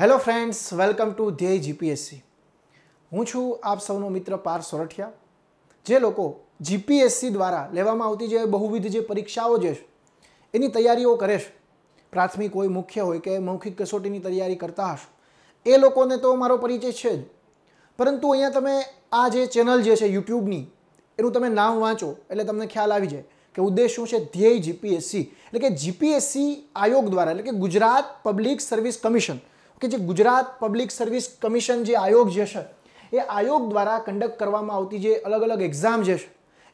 hello friends welcome to Dhyey GPSC હું છું આપ સૌનો મિત્ર પાર સોરઠિયા જે લોકો જીપીએસસી દ્વારા લેવામાં આવતી જે બહુવિધ જે પરીક્ષાઓ જે છે એની તૈયારીઓ કરે છે પ્રાથમિક હોય મુખ્ય હોય કે મૌખિક કસોટીની તૈયારી કરતા હશો એ લોકોને તો મારો પરિચય છે જ પરંતુ અહીંયા તમે આ જે ચેનલ જે છે યુટ્યુબની એનું તમે નામ વાંચો એટલે તમને ખ્યાલ આવી જાય કે ઉદ્દેશ શું છે ધ્યેય જીપીએસસી એટલે કે જીપીએસસી આયોગ દ્વારા એટલે કે ગુજરાત પબ્લિક સર્વિસ કમિશન કે જે ગુજરાત પબ્લિક સર્વિસ કમિશન જે આયોગ જે છે એ આયોગ દ્વારા કન્ડક્ટ કરવામાં આવતી જે અલગ અલગ એક્ઝામ જે છે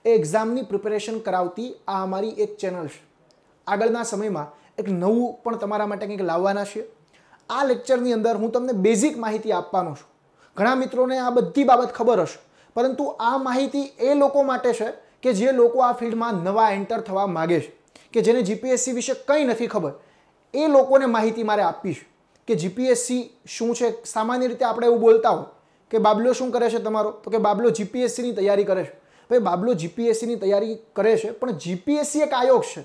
એ એક્ઝામની પ્રિપેરેશન કરાવતી આ અમારી એક ચેનલ છે આગળના સમયમાં એક નવું પણ તમારા માટે કંઈક લાવવાના છીએ આ લેક્ચરની અંદર હું તમને બેઝિક માહિતી આપવાનો છું ઘણા મિત્રોને આ બધી બાબત ખબર હશે પરંતુ આ માહિતી એ લોકો માટે છે કે જે લોકો આ ફિલ્ડમાં નવા એન્ટર થવા માગે છે કે જેને જીપીએસસી વિશે કંઈ નથી ખબર એ લોકોને માહિતી મારે આપીશ કે જીપીએસસી શું છે સામાન્ય રીતે આપણે એવું બોલતા હો કે બાબલો શું કરે છે તમારો તો કે બાબલો જીપીએસસીની તૈયારી કરે છે ભાઈ બાબલો જીપીએસસીની તૈયારી કરે છે પણ જીપીએસસી એક આયોગ છે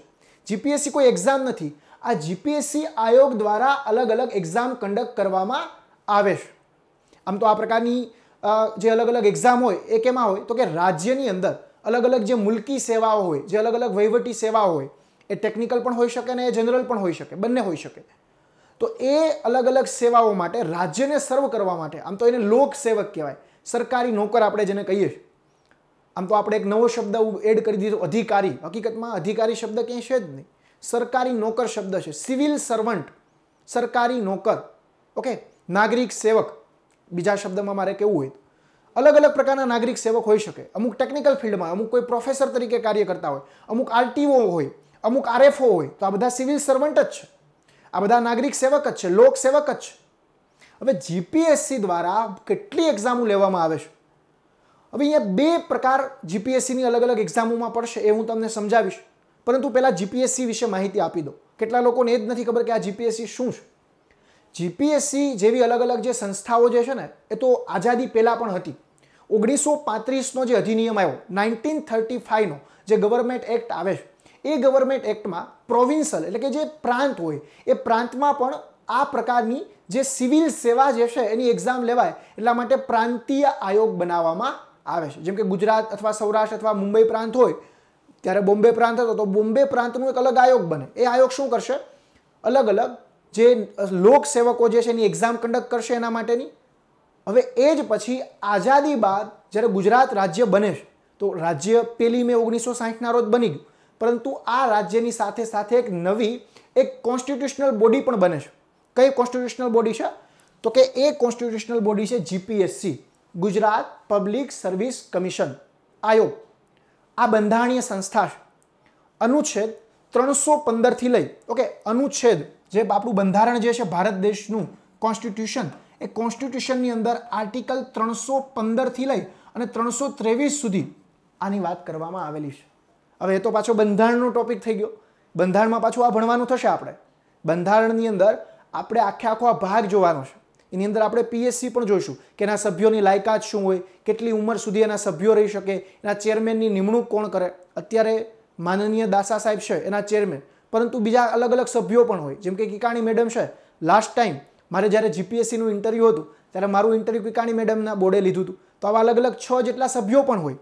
જીપીએસસી કોઈ એક્ઝામ નથી આ જીપીએસસી આયોગ દ્વારા અલગ અલગ એક્ઝામ કન્ડક્ટ કરવામાં આવે છે આમ તો આ પ્રકારની જે અલગ અલગ એક્ઝામ હોય એ કેમાં હોય તો કે રાજ્યની અંદર અલગ અલગ જે મુલકી સેવાઓ હોય જે અલગ અલગ વહીવટી સેવાઓ હોય એ ટેકનિકલ પણ હોઈ શકે ને એ જનરલ પણ હોઈ શકે બંને હોઈ શકે તો એ અલગ અલગ સેવાઓ માટે રાજ્યને સર્વ કરવા માટે આમ તો એને લોકસેવક કહેવાય સરકારી નોકર આપણે જેને કહીએ આમ તો આપણે એક નવો શબ્દ એડ કરી દીધો અધિકારી હકીકતમાં અધિકારી શબ્દ ક્યાંય છે જ નહીં સરકારી નોકર શબ્દ છે સિવિલ સર્વન્ટ સરકારી નોકર ઓકે નાગરિક સેવક બીજા શબ્દમાં મારે કેવું હોય અલગ અલગ પ્રકારના નાગરિક સેવક હોઈ શકે અમુક ટેકનિકલ ફિલ્ડમાં અમુક કોઈ પ્રોફેસર તરીકે કાર્ય કરતા હોય અમુક આરટીઓ હોય અમુક આરએફઓ હોય તો આ બધા સિવિલ સર્વન્ટ જ છે આ બધા નાગરિક સેવક જ છે લોક સેવક જ છે હવે જીપીએસસી દ્વારા કેટલી એક્ઝામો લેવામાં આવે છે હવે અહીંયા બે પ્રકાર જીપીએસસીની અલગ અલગ એક્ઝામોમાં પડશે એ હું તમને સમજાવીશ પરંતુ પહેલાં જીપીએસસી વિશે માહિતી આપી દો કેટલા લોકોને એ જ નથી ખબર કે આ જીપીએસસી શું છે જીપીએસસી જેવી અલગ અલગ જે સંસ્થાઓ જે છે ને એ તો આઝાદી પહેલાં પણ હતી ઓગણીસો પાંત્રીસનો જે અધિનિયમ આવ્યો નાઇન્ટીન થર્ટી ફાઇવનો જે ગવર્મેન્ટ એક્ટ આવે છે એ ગવર્મેન્ટ એક્ટમાં પ્રોવિન્સલ એટલે કે જે પ્રાંત હોય એ પ્રાંતમાં પણ આ પ્રકારની જે સિવિલ સેવા જે છે એની એક્ઝામ લેવાય એટલા માટે પ્રાંતીય આયોગ બનાવવામાં આવે છે જેમ કે ગુજરાત અથવા સૌરાષ્ટ્ર અથવા મુંબઈ પ્રાંત હોય ત્યારે બોમ્બે પ્રાંત હતો તો બોમ્બે પ્રાંતનું એક અલગ આયોગ બને એ આયોગ શું કરશે અલગ અલગ જે લોકસેવકો જે છે એની એક્ઝામ કન્ડક્ટ કરશે એના માટેની હવે એ જ પછી આઝાદી બાદ જ્યારે ગુજરાત રાજ્ય બને તો રાજ્ય પહેલી મે ઓગણીસો સાહીઠના રોજ બની ગયું પરંતુ આ રાજ્યની સાથે સાથે એક નવી એક કોન્સ્ટિટ્યુશનલ બોડી પણ બને છે કઈ કોન્સ્ટિટ્યુશનલ બોડી છે તો કે એ કોન્સ્ટિટ્યુશનલ બોડી છે GPSC Gujarat public service commission આયોગ આ બંધારણીય સંસ્થા છે અનુચ્છેદ ત્રણસો પંદરથી લઈ ઓકે અનુચ્છેદ જે આપણું બંધારણ જે છે ભારત દેશનું કોન્સ્ટિટ્યુશન એ કોન્સ્ટિટ્યુશનની અંદર આર્ટિકલ ત્રણસો પંદરથી લઈ અને ત્રણસો ત્રેવીસ સુધી આની વાત કરવામાં આવેલી છે હવે એ તો પાછો બંધારણનો ટોપિક થઈ ગયો બંધારણમાં પાછું આ ભણવાનું થશે આપણે બંધારણની અંદર આપણે આખે આખો આ ભાગ જોવાનો છે એની અંદર આપણે પીએસસી પણ જોઈશું કે એના સભ્યોની લાયકાત શું હોય કેટલી ઉંમર સુધી એના સભ્યો રહી શકે એના ચેરમેનની નિમણૂક કોણ કરે અત્યારે માનનીય દાસા સાહેબ છે એના ચેરમેન પરંતુ બીજા અલગ અલગ સભ્યો પણ હોય જેમ કે કિકાણી મેડમ છે લાસ્ટ ટાઈમ મારે જ્યારે જીપીએસસીનું ઇન્ટરવ્યૂ હતું ત્યારે મારું ઇન્ટરવ્યૂ કિકાણી મેડમના બોર્ડે લીધું હતું તો આવા અલગ અલગ છ જેટલા સભ્યો પણ હોય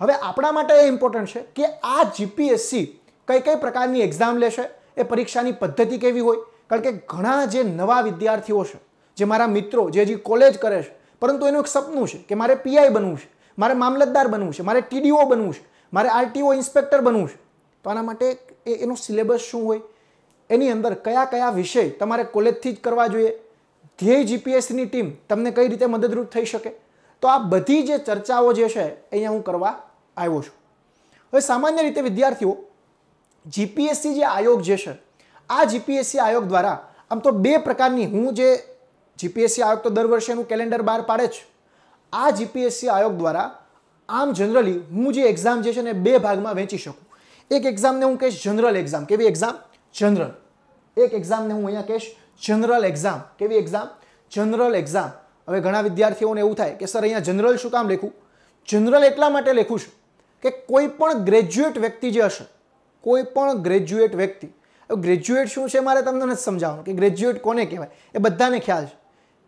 હવે આપણા માટે એ ઇમ્પોર્ટન્ટ છે કે આ જીપીએસસી કઈ કઈ પ્રકારની એક્ઝામ લેશે એ પરીક્ષાની પદ્ધતિ કેવી હોય કારણ કે ઘણા જે નવા વિદ્યાર્થીઓ છે જે મારા મિત્રો જે હજી કોલેજ કરે છે પરંતુ એનું એક સપનું છે કે મારે પીઆઈ બનવું છે મારે મામલતદાર બનવું છે મારે ટીડીઓ બનવું છે મારે આરટીઓ ઇન્સ્પેક્ટર બનવું છે તો આના માટે એ એનો સિલેબસ શું હોય એની અંદર કયા કયા વિષય તમારે કોલેજથી જ કરવા જોઈએ ધ્યેય જીપીએસસીની ટીમ તમને કઈ રીતે મદદરૂપ થઈ શકે તો આ બધી જે ચર્ચાઓ જે છે અહીંયા હું કરવા આવ્યો છું હવે સામાન્ય રીતે વિદ્યાર્થીઓ જીપીએસસી જે આયોગ જે છે આ જીપીએસસી આયોગ દ્વારા આમ તો બે પ્રકારની હું જે જીપીએસસી આયોગ તો દર વર્ષે એનું કેલેન્ડર બહાર પાડે છે આ જીપીએસસી આયોગ દ્વારા આમ જનરલી હું જે એક્ઝામ જે છે ને બે ભાગમાં વહેંચી શકું એક એક્ઝામને હું કહીશ જનરલ એક્ઝામ કેવી એક્ઝામ જનરલ એક એક્ઝામને હું અહીંયા કહીશ જનરલ એક્ઝામ કેવી એક્ઝામ જનરલ એક્ઝામ હવે ઘણા વિદ્યાર્થીઓને એવું થાય કે સર અહીંયા જનરલ શું કામ લખું જનરલ એટલા માટે લખું છું કે કોઈ પણ ગ્રેજ્યુએટ વ્યક્તિ જે હશે કોઈ પણ ગ્રેજ્યુએટ વ્યક્તિ ગ્રેજ્યુએટ શું છે મારે તમને નથી સમજાવવાનું કે ગ્રેજ્યુએટ કોને કહેવાય એ બધાને ખ્યાલ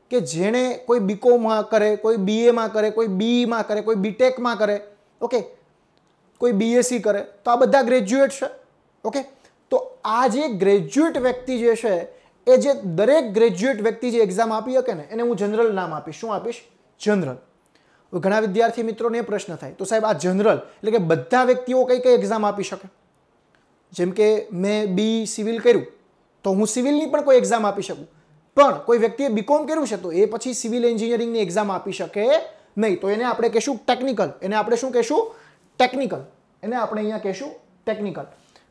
છે કે જેણે કોઈ બીકોમાં કરે કોઈ બીએમાં કરે કોઈ બીઈમાં e કરે કોઈ બીટેકમાં કરે ઓકે કોઈ બીએસસી e કરે તો આ બધા ગ્રેજ્યુએટ છે ઓકે તો આ જે ગ્રેજ્યુએટ વ્યક્તિ જે છે એ જે દરેક ગ્રેજ્યુએટ વ્યક્તિ જે એક્ઝામ આપી શકે ને એને હું જનરલ નામ આપીશ શું આપીશ જનરલ ગુણા વિદ્યાર્થી મિત્રોને પ્રશ્ન થાય તો સાહેબ આ જનરલ એટલે કે બધા વ્યક્તિઓ કઈ કઈ exam આપી શકે જેમ કે મે બી સિવિલ કર્યું તો હું સિવિલ ની પણ કોઈ exam આપી શકું પણ કોઈ વ્યક્તિએ બીકોમ કર્યું છે તો એ પછી સિવિલ એન્જિનિયરિંગ ની exam આપી શકે નહીં તો એને આપણે કશું ટેકનિકલ એને આપણે શું કહીશું ટેકનિકલ એને આપણે અહીંયા કહીશું ટેકનિકલ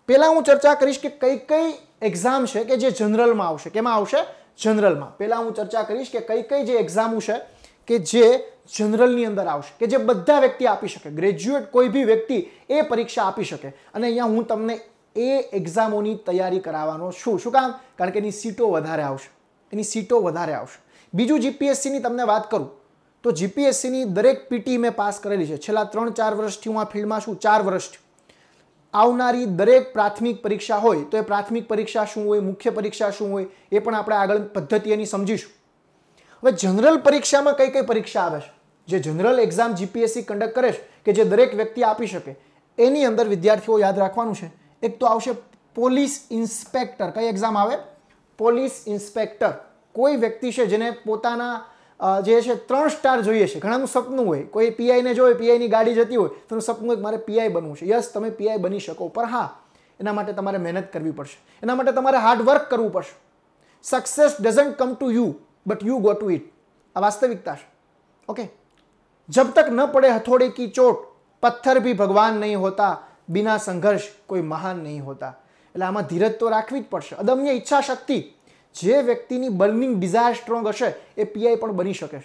પહેલા હું ચર્ચા કરીશ કે કઈ કઈ exam છે કે જે જનરલ માં આવશે કેમાં આવશે જનરલ માં પહેલા હું ચર્ચા કરીશ કે કઈ કઈ જે exam છે કે જે જનરલની અંદર આવશે કે જે બધા વ્યક્તિ આપી શકે ગ્રેજ્યુએટ કોઈ બી વ્યક્તિ એ પરીક્ષા આપી શકે અને અહીંયા હું તમને એ એક્ઝામોની તૈયારી કરાવવાનો છું શું કામ કારણ કે એની સીટો વધારે આવશે એની સીટો વધારે આવશે બીજું જીપીએસસીની તમને વાત કરું તો જીપીએસસીની દરેક પીટી મેં પાસ કરેલી છે છેલ્લા ત્રણ ચાર વર્ષથી હું આ ફિલ્ડમાં છું ચાર વર્ષથી આવનારી દરેક પ્રાથમિક પરીક્ષા હોય તો એ પ્રાથમિક પરીક્ષા શું હોય મુખ્ય પરીક્ષા શું હોય એ પણ આપણે આગળ પદ્ધતિ એની સમજીશું હવે જનરલ પરીક્ષામાં કઈ કઈ પરીક્ષા આવે છે જે જનરલ એક્ઝામ જીપીએસસી કન્ડક્ટ કરે છે કે જે દરેક વ્યક્તિ આપી શકે એની અંદર વિદ્યાર્થીઓ યાદ રાખવાનું છે એક તો આવશે પોલીસ ઇન્સ્પેક્ટર કઈ એક્ઝામ આવે પોલીસ ઇન્સ્પેક્ટર કોઈ વ્યક્તિ છે જેને પોતાના જે છે ત્રણ સ્ટાર જોઈએ છે ઘણાનું સપનું હોય કોઈ પીઆઈને જોવે પીઆઈની ગાડી જતી હોય તો એનું સપનું હોય મારે પીઆઈ બનવું છે યસ તમે પીઆઈ બની શકો પણ હા એના માટે તમારે મહેનત કરવી પડશે એના માટે તમારે હાર્ડવર્ક કરવું પડશે success doesn't come to you but you go to it આ વાસ્તવિકતા છે ઓકે જબ તક ન પડે हथौड़े કી ચોટ પથ્થર બી ભગવાન નહીં હોતા બિના સંઘર્ષ કોઈ મહાન નહીં હોતા એટલે આમાં ધીરજ તો રાખવી જ પડશે અદમ્ય ઈચ્છા શક્તિ જે વ્યક્તિની બર્નિંગ ડિઝાયર સ્ટ્રોંગ હશે એ પીઆઈ પણ બની શકે છે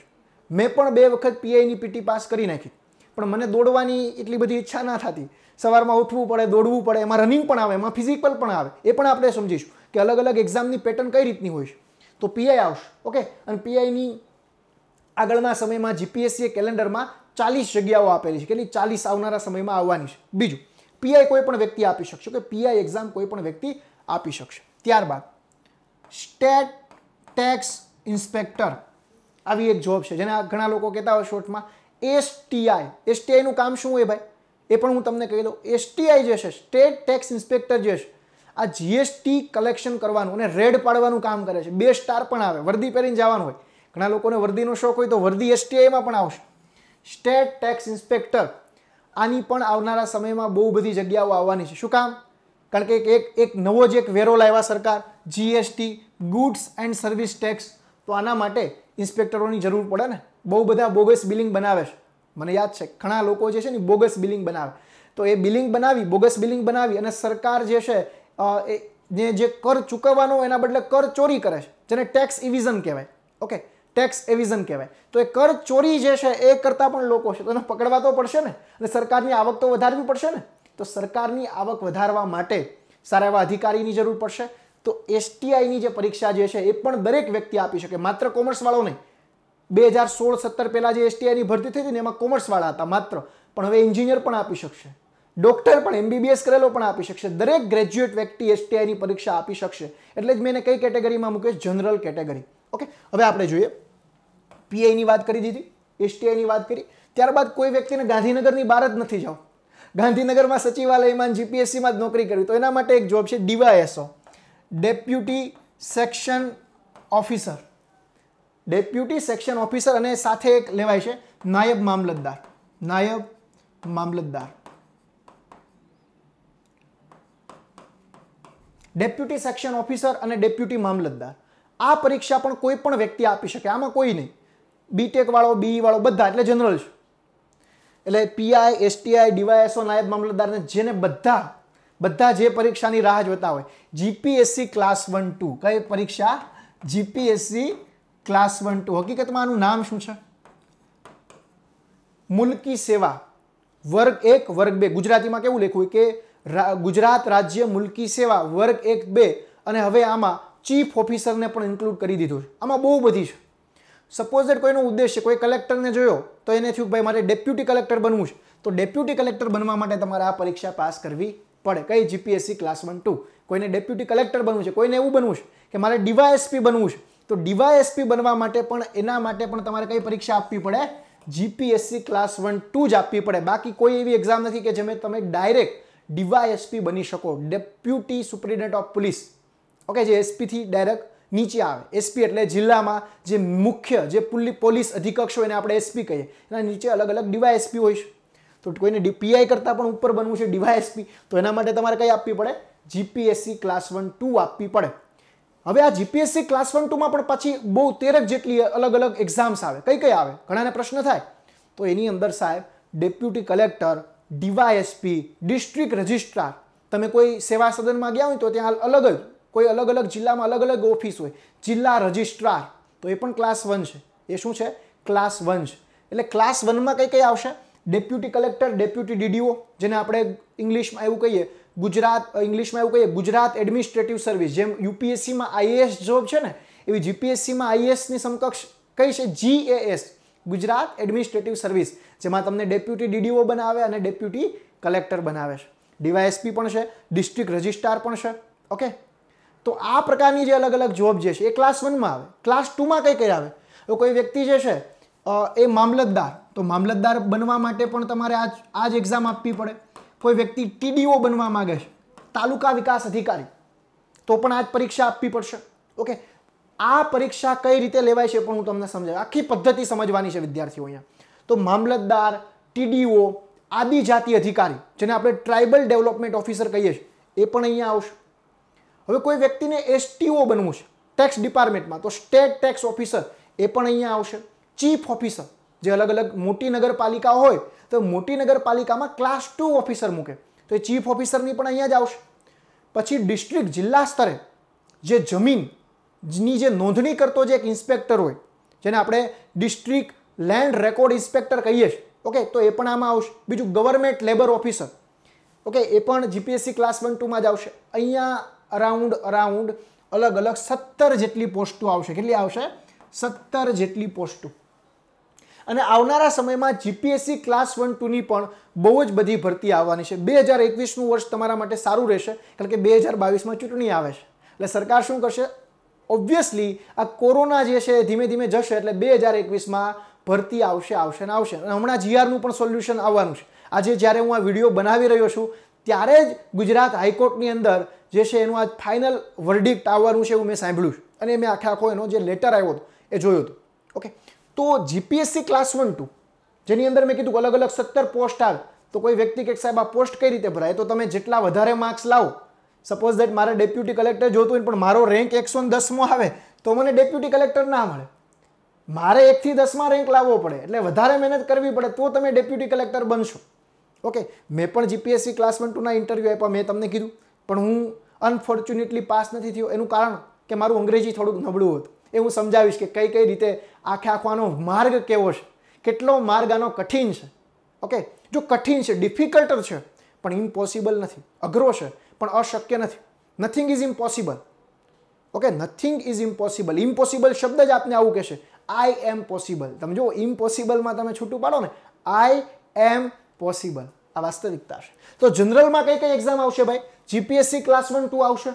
મેં પણ બે વખત પીઆઈની પીટી પાસ કરી નાખી પણ મને દોડવાની એટલી બધી ઈચ્છા ના થતી સવારમાં ઉઠવું પડે દોડવું પડે એમાં રનિંગ પણ આવે એમાં ફિઝિકલ પણ આવે એ પણ આપણે સમજીશું કે અલગ અલગ એક્ઝામની પેટર્ન કઈ રીતની હોય છે તો પીઆઈ આવશે ઓકે અને પીઆઈની આગળના સમયમાં જીપીએસસીએ કેલેન્ડરમાં ચાલીસ જગ્યાઓ આપેલી છે કેટલી ચાલીસ આવનારા સમયમાં આવવાની છે બીજું પીઆઈ કોઈ પણ વ્યક્તિ આપી શકશે કે પીઆઈ એક્ઝામ કોઈ પણ વ્યક્તિ આપી શકશે ત્યારબાદ સ્ટેટ ટેક્સ ઇન્સ્પેક્ટર આવી એક જોબ છે જેને ઘણા લોકો કહેતા હોય શોર્ટમાં એસટીઆઈ એસટીઆઈનું કામ શું હોય ભાઈ એ પણ હું તમને કહી દઉં એસટીઆઈ જે છે સ્ટેટ ટેક્સ ઇન્સ્પેક્ટર જે છે આ જીએસટી કલેક્શન કરવાનું અને રેડ પાડવાનું કામ કરે છે બે સ્ટાર પણ આવે વર્દી પહેરીને જવાનું હોય ઘણા લોકોને વર્દીનો શોખ હોય તો વર્દી એસટીઆઈમાં પણ આવશે સ્ટેટ ટેક્સ ઇન્સ્પેક્ટર આની પણ આવનારા સમયમાં બહુ બધી જગ્યાઓ આવવાની છે શું કામ કારણ કે એક એક નવો જ એક વેરો લાવ્યા સરકાર GST goods and service tax તો આના માટે ઇન્સ્પેક્ટરોની જરૂર પડે ને બહુ બધા બોગસ બિલિંગ બનાવે છે મને યાદ છે ઘણા લોકો જે છે ને બોગસ બિલિંગ બનાવે તો એ બિલિંગ બનાવી બોગસ બિલિંગ બનાવી અને સરકાર જે છે એ જે કર ચૂકવવાનો એના બદલે કર ચોરી કરે છે જેને ટેક્સ ઇવિઝન કહેવાય ઓકે ટેક્સ એવિઝન કહેવાય તો એ કર ચોરી જે છે એ કરતાં પણ લોકો છે તો એને પકડવા તો પડશે ને અને સરકારની આવક તો વધારવી પડશે ને તો સરકારની આવક વધારવા માટે સારા એવા અધિકારીની જરૂર પડશે તો એસટીઆઈની જે પરીક્ષા જે છે એ પણ દરેક વ્યક્તિ આપી શકે માત્ર કોમર્સવાળો નહીં બે હજાર સોળ સત્તર પહેલાં જે એસટીઆઈની ભરતી થઈ હતી ને એમાં કોમર્સવાળા હતા માત્ર પણ હવે એન્જિનિયર પણ આપી શકશે ડૉક્ટર પણ એમબીબીએસ કરેલો પણ આપી શકશે દરેક ગ્રેજ્યુએટ વ્યક્તિ એસટીઆઈની પરીક્ષા આપી શકશે એટલે જ મેં કઈ કેટેગરીમાં મૂકે જનરલ કેટેગરી ઓકે હવે આપણે જોઈએ પીઆઈની વાત કરી દીધી એસટીઆઈની વાત કરી ત્યારબાદ કોઈ વ્યક્તિને ગાંધીનગરની બહાર જ નથી જવું ગાંધીનગરમાં સચિવાલયમાં જીપીએસસીમાં જ નોકરી કરવી તો એના માટે એક જોબ છે DYSO deputy section officer deputy section officer અને સાથે એક લેવાય છે નાયબ મામલતદાર નાયબ મામલતદાર ડેપ્યુટી સેક્શન ઓફિસર અને ડેપ્યુટી મામલતદાર આ પરીક્ષા પણ કોઈ પણ વ્યક્તિ આપી શકે આમાં કોઈ નહીં બીટેકવાળો e e વાળો બધા એટલે જનરલ છે એટલે પીઆઈ એસટીઆઈ ડીવાયએસઓ નાયબ મામલતદારને જેને બધા બધા જે પરીક્ષાની રાહ જોતા હોય જીપીએસસી ક્લાસ વન ટુ કઈ પરીક્ષા જીપીએસસી ક્લાસ વન ટુ હકીકતમાં આનું નામ શું છે મુલકી સેવા વર્ગ એક વર્ગ બે ગુજરાતીમાં કેવું લખ્યું કે ગુજરાત રાજ્ય મુલકી સેવા વર્ગ એક બે અને હવે આમાં ચીફ ઓફિસરને પણ ઇન્ક્લુડ કરી દીધું છે આમાં બહુ બધી છે સપોઝ દેટ કોઈનો ઉદ્દેશ્ય કોઈ કલેક્ટરને જોયો તો એને થયું ભાઈ મારે ડેપ્યુટી કલેક્ટર બનવું છે તો ડેપ્યુટી કલેક્ટર બનવા માટે તમારે આ પરીક્ષા પાસ કરવી પડે કઈ જીપીએસસી ક્લાસ વન ટુ કોઈને ડેપ્યુટી કલેક્ટર બનવું છે કોઈને એવું બનવું છે કે મારે ડીવાયએસપી બનવું છે તો ડીવાયએસપી બનવા માટે પણ એના માટે પણ તમારે કઈ પરીક્ષા આપવી પડે જીપીએસસી ક્લાસ વન ટુ જ આપવી પડે બાકી કોઈ એવી એક્ઝામ નથી કે જેમાં તમે ડાયરેક્ટ ડીવાયએસપી બની શકો deputy superintendent of police okay જે એસપીથી ડાયરેક્ટ નીચે આવે એસપી એટલે જિલ્લામાં જે મુખ્ય જે પોલીસ અધિકક્ષ હોય એને આપણે એસપી કહીએ એના નીચે અલગ અલગ ડીવાયએસપી હોય છે તો કોઈને પીઆઈ કરતાં પણ ઉપર બનવું છે ડીવાયએસપી તો એના માટે તમારે કંઈ આપવી પડે જીપીએસસી ક્લાસ વન ટુ આપવી પડે હવે આ જીપીએસસી ક્લાસ વન ટુમાં પણ પછી બહુ તેરક જેટલી અલગ અલગ એક્ઝામ્સ આવે કઈ કઈ આવે ઘણાને પ્રશ્ન થાય તો એની અંદર સાહેબ deputy collector DYSP district registrar તમે કોઈ સેવા સદનમાં ગયા હોય તો ત્યાં અલગ જ કોઈ અલગ અલગ જિલ્લામાં અલગ અલગ ઓફિસ હોય જિલ્લા રજિસ્ટ્રાર તો એ પણ ક્લાસ વન છે એ શું છે ક્લાસ વન છે એટલે ક્લાસ વનમાં કઈ કઈ આવશે ડેપ્યુટી કલેક્ટર ડેપ્યુટી ડીડીઓ જેને આપણે ઇંગ્લિશમાં એવું કહીએ ગુજરાત ઇંગ્લિશમાં એવું કહીએ ગુજરાત એડમિનિસ્ટ્રેટિવ સર્વિસ જેમ યુપીએસસીમાં આઈએએસ જોબ છે ને એવી જીપીએસસીમાં આઈએએસની સમકક્ષ કઈ છે જીએએસ ગુજરાત એડમિનિસ્ટ્રેટિવ સર્વિસ જેમાં તમને ડેપ્યુટી ડીડીઓ બનાવે અને ડેપ્યુટી કલેક્ટર બનાવે છે ડીવાયએસપી પણ છે ડિસ્ટ્રિક્ટ રજિસ્ટ્રાર પણ છે ઓકે તો આ પ્રકારની જે અલગ અલગ જોબ જે છે એ ક્લાસ વનમાં આવે ક્લાસ ટુમાં કંઈ કઈ આવે તો કોઈ વ્યક્તિ જે છે એ મામલતદાર તો મામલતદાર બનવા માટે પણ તમારે આજ આ જ એક્ઝામ આપવી પડે કોઈ વ્યક્તિ ટીડીઓ બનવા માગે છે તાલુકા વિકાસ અધિકારી તો પણ આ જ પરીક્ષા આપવી પડશે ઓકે આ પરીક્ષા કઈ રીતે લેવાય છે પણ હું તમને સમજાવું આખી પદ્ધતિ સમજવાની છે વિદ્યાર્થીઓ અહીંયા તો મામલતદાર ટીડીઓ આદિજાતિ અધિકારી જેને આપણે ટ્રાઇબલ ડેવલપમેન્ટ ઓફિસર કહીએ છીએ એ પણ અહીંયા આવશે હવે કોઈ વ્યક્તિને એસટીઓ બનવું છે ટેક્સ ડિપાર્ટમેન્ટમાં તો સ્ટેટ ટેક્સ ઓફિસર એ પણ અહીંયા આવશે ચીફ ઓફિસર જે અલગ અલગ મોટી નગરપાલિકા હોય તો મોટી નગરપાલિકામાં ક્લાસ ટુ ઓફિસર મૂકે તો એ ચીફ ઓફિસરની પણ અહીંયા જ આવશે પછી ડિસ્ટ્રિક્ટ જિલ્લા સ્તરે જે જમીનની જે નોંધણી કરતો જે એક ઇન્સ્પેક્ટર હોય જેને આપણે ડિસ્ટ્રિક્ટ લેન્ડ રેકોર્ડ ઇન્સ્પેક્ટર કહીએ છીએ ઓકે તો એ પણ આમાં આવશે બીજું ગવર્મેન્ટ લેબર ઓફિસર ઓકે એ પણ જીપીએસસી ક્લાસ વન ટુમાં જ આવશે અહીંયા અરાઉન્ડ અરાઉન્ડ અલગ અલગ સત્તર જેટલી પોસ્ટો આવશે કેટલી આવશે સત્તર જેટલી પોસ્ટો અને આવનારા સમયમાં જીપીએસસી ક્લાસ વન ટુની પણ બહુ જ બધી ભરતી આવવાની છે બે હજાર એકવીસનું વર્ષ તમારા માટે સારું રહેશે કારણ કે બે હજાર બાવીસમાં ચૂંટણી આવે છે એટલે સરકાર શું કરશે ઓબ્વિયસલી આ કોરોના જે છે ધીમે ધીમે જશે એટલે બે હજાર એકવીસમાં ભરતી આવશે આવશે ને આવશે અને હમણાં જીઆરનું પણ સોલ્યુશન આવવાનું છે આજે જ્યારે હું આ વિડીયો બનાવી રહ્યો છું ત્યારે જ ગુજરાત હાઈકોર્ટની અંદર જે છે એનું આજ ફાઇનલ વર્ડિક્ટ આવવાનું છે એવું મેં સાંભળ્યું અને મેં આખે આખો એનો જે લેટર આવ્યો હતો એ જોયો હતો ઓકે તો જીપીએસસી ક્લાસ વન ટુ જેની અંદર મેં કીધું અલગ અલગ સત્તર પોસ્ટ આવે તો કોઈ વ્યક્તિ કે સાહેબ આ પોસ્ટ કઈ રીતે ભરાય તો તમે જેટલા વધારે માર્ક્સ લાવો સપોઝ દેટ મારે ડેપ્યુટી કલેક્ટર જોતું હોય પણ મારો રેન્ક એકસો દસમો આવે તો મને ડેપ્યુટી કલેક્ટર ના મળે મારે એકથી દસમાં રેન્ક લાવવો પડે એટલે વધારે મહેનત કરવી પડે તો તમે ડેપ્યુટી કલેક્ટર બનશો ઓકે મેં પણ જીપીએસસી ક્લાસ વન ટુના ઇન્ટરવ્યૂ આપ્યા મેં તમને કીધું પણ હું અનફોર્ચ્યુનેટલી પાસ નથી થયો એનું કારણ કે મારું અંગ્રેજી થોડુંક નબળું હતું એ હું સમજાવીશ કે કઈ કઈ રીતે આખે આખવાનો માર્ગ કેવો છે કેટલો માર્ગ આનો કઠિન છે ઓકે જો કઠિન છે ડિફિકલ્ટર છે પણ ઇમ્પોસિબલ નથી અઘરો છે પણ અશક્ય નથી nothing is impossible okay nothing is impossible impossible શબ્દ જ આપને આવું કહેશે આઈ એમ પોસિબલ તમે જુઓ ઇમ્પોસિબલમાં તમે છૂટું પાડો ને આઈ એમ પોસિબલ આ વાસ્તવિકતા છે તો જનરલમાં કઈ કઈ એક્ઝામ આવશે ભાઈ જીપીએસસી ક્લાસ વન ટુ આવશે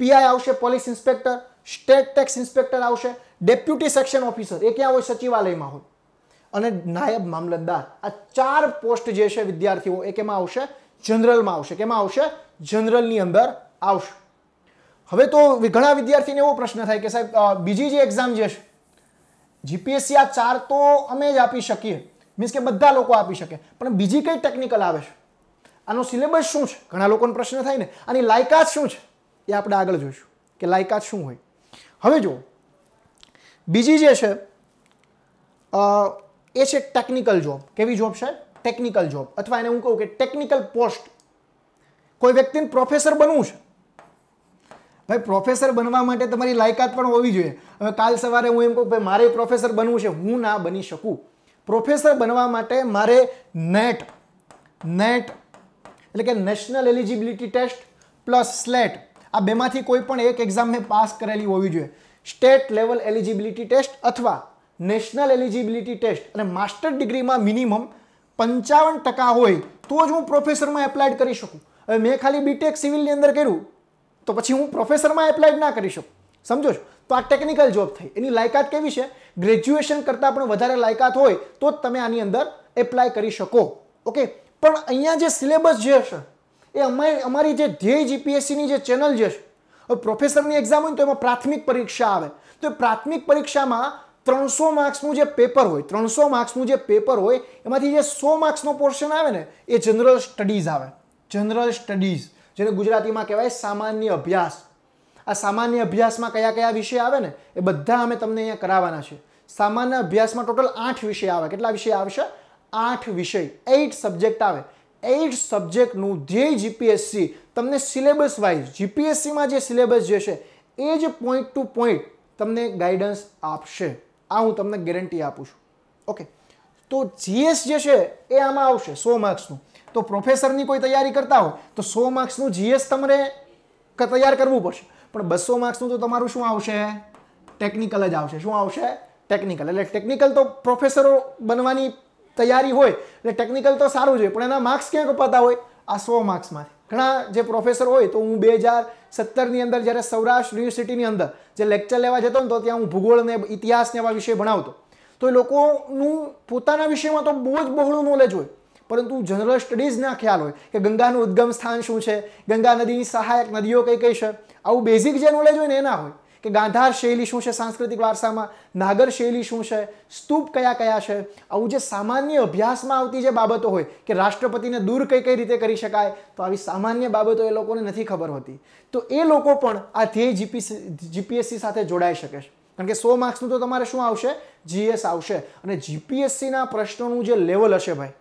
પીઆઈ આવશે police inspector state tax inspector આવશે ડેપ્યુટી સેક્શન ઓફિસર એ ક્યાં હોય સચિવાલયમાં હોય અને નાયબ મામલતદાર આ ચાર પોસ્ટ જે છે વિદ્યાર્થીઓ એ કેમાં આવશે જનરલમાં આવશે કેમાં આવશે જનરલની અંદર આવશે હવે તો ઘણા વિદ્યાર્થીને એવો પ્રશ્ન થાય કે સાહેબ બીજી જે એક્ઝામ જે છે જીપીએસસી આ ચાર તો અમે જ આપી શકીએ મીન્સ કે બધા લોકો આપી શકે પણ બીજી કઈ ટેકનિકલ આવે છે આનો સિલેબસ શું છે ઘણા લોકોનો પ્રશ્ન થાય ને આની લાયકાત શું છે એ આપણે આગળ જોઈશું કે લાયકાત શું હોય હવે જુઓ બીજી જે છે એ છે ટેકનિકલ જોબ કેવી જોબ છે ટેકનિકલ જોબ અથવા એને હું કહું કે ટેકનિકલ પોસ્ટ કોઈ વ્યક્તિને પ્રોફેસર બનવું છે ભાઈ પ્રોફેસર બનવા માટે તમારી લાયકાત પણ હોવી જોઈએ હવે કાલ સવારે હું એમ કહું ભાઈ મારે પ્રોફેસર બનવું છે હું ના બની શકું પ્રોફેસર બનવા માટે મારે નેટ નેટ એટલે કે national eligibility test plus SLET આ બેમાંથી કોઈ પણ એક એક્ઝામ મેં પાસ કરેલી હોવી જોઈએ સ્ટેટ લેવલ એલિજિબિલિટી ટેસ્ટ અથવા નેશનલ એલિજિબિલિટી ટેસ્ટ અને માસ્ટર ડિગ્રીમાં મિનિમમ પંચાવન ટકા હોય તો જ હું પ્રોફેસરમાં એપ્લાય કરી શકું હવે મેં ખાલી બીટેક સિવિલની અંદર કર્યું તો પછી હું પ્રોફેસરમાં એપ્લાય ના કરી શકું સમજો છો તો આ ટેકનિકલ જોબ થઈ એની લાયકાત કેવી છે ગ્રેજ્યુએશન કરતાં પણ વધારે લાયકાત હોય તો જ તમે આની અંદર એપ્લાય કરી શકો ઓકે પણ અહીંયા જે સિલેબસ જે હશે એ અમારી અમારી જે ધ્યેય જીપીએસસીની જે ચેનલ જે છે હવે પ્રોફેસરની એક્ઝામ હોય તો એમાં પ્રાથમિક પરીક્ષા આવે તો એ પ્રાથમિક પરીક્ષામાં ત્રણસો માર્ક્સનું જે પેપર હોય ત્રણસો માર્ક્સનું જે પેપર હોય એમાંથી જે સો માર્ક્સનો પોર્શન આવે ને એ જનરલ સ્ટડીઝ આવે જનરલ સ્ટડીઝ જેને ગુજરાતીમાં કહેવાય સામાન્ય અભ્યાસ આ સામાન્ય અભ્યાસમાં કયા કયા વિષય આવે ને એ બધા અમે તમને અહીંયા કરાવવાના છે સામાન્ય અભ્યાસમાં ટોટલ આઠ વિષય આવે કેટલા વિષય આવશે આઠ વિષય એઇટ સબ્જેક્ટ આવે એઇટ સબ્જેક્ટનું ધ્યેય જીપીએસસી તમને સિલેબસ વાઇઝ જીપીએસસીમાં જે સિલેબસ જે છે એ જ પોઈન્ટ ટુ પોઈન્ટ તમને ગાઈડન્સ આપશે આ હું તમને ગેરંટી આપું છું ઓકે તો જીએસ જે છે એ આમાં આવશે સો માર્ક્સનું તો પ્રોફેસરની કોઈ તૈયારી કરતા હો તો સો માર્ક્સનું જીએસ તમારે તૈયાર કરવું પડશે પણ બસો માર્ક્સનું તો તમારું શું આવશે ટેકનિકલ જ આવશે શું આવશે ટેકનિકલ એટલે ટેકનિકલ તો પ્રોફેસરો બનવાની તૈયારી હોય એટલે ટેકનિકલ તો સારું જોઈએ પણ એના માર્ક્સ ક્યાં કપાતા હોય આ સો માર્ક્સમાંથી ઘણા જે પ્રોફેસર હોય તો હું બે હજાર સત્તરની અંદર જ્યારે સૌરાષ્ટ્ર યુનિવર્સિટીની અંદર જે લેક્ચર લેવા જતો ને તો ત્યાં હું ભૂગોળને ઇતિહાસને એવા વિશે ભણાવતો તો એ લોકોનું પોતાના વિષયમાં તો બહુ જ બહોળું નોલેજ હોય પરંતુ જનરલ સ્ટડીઝના ખ્યાલ હોય કે ગંગાનું ઉદ્ગમ સ્થાન શું છે ગંગા નદીની સહાયક નદીઓ કઈ કઈ છે આવું બેઝિક જે નોલેજ હોય ને એના હોય કે ગાંધાર શૈલી શું છે સાંસ્કૃતિક વારસામાં નાગર શૈલી શું છે સ્તૂપ કયા કયા છે આવું જે સામાન્ય અભ્યાસમાં આવતી જે બાબતો હોય કે રાષ્ટ્રપતિને દૂર કઈ કઈ રીતે કરી શકાય તો આવી સામાન્ય બાબતો એ લોકોને નથી ખબર હોતી તો એ લોકો પણ આ ધ્યેય જીપીસી જીપીએસસી સાથે જોડાઈ શકે છે કારણ કે સો માર્ક્સનું તો તમારે શું આવશે જીએસ આવશે અને જીપીએસસીના પ્રશ્નોનું જે લેવલ હશે ભાઈ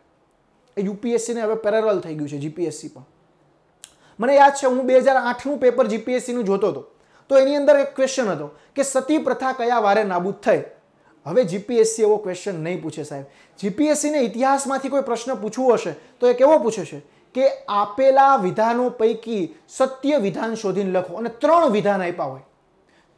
એ યુપીએસસીને હવે પેરેરલ થઈ ગયું છે જીપીએસસી પણ મને યાદ છે હું બે હજાર આઠનું પેપર જીપીએસસીનું જોતો હતો તો એની અંદર એક ક્વેશ્ચન હતો કે સતી પ્રથા કયા વારે નાબૂદ થઈ હવે જીપીએસસી એવો ક્વેશ્ચન નહીં પૂછે સાહેબ જીપીએસસીને ઇતિહાસમાંથી કોઈ પ્રશ્ન પૂછવો હશે તો એ કેવો પૂછે છે કે આપેલા વિધાનો પૈકી સત્ય વિધાન શોધીને લખો અને ત્રણ વિધાન આપ્યા હોય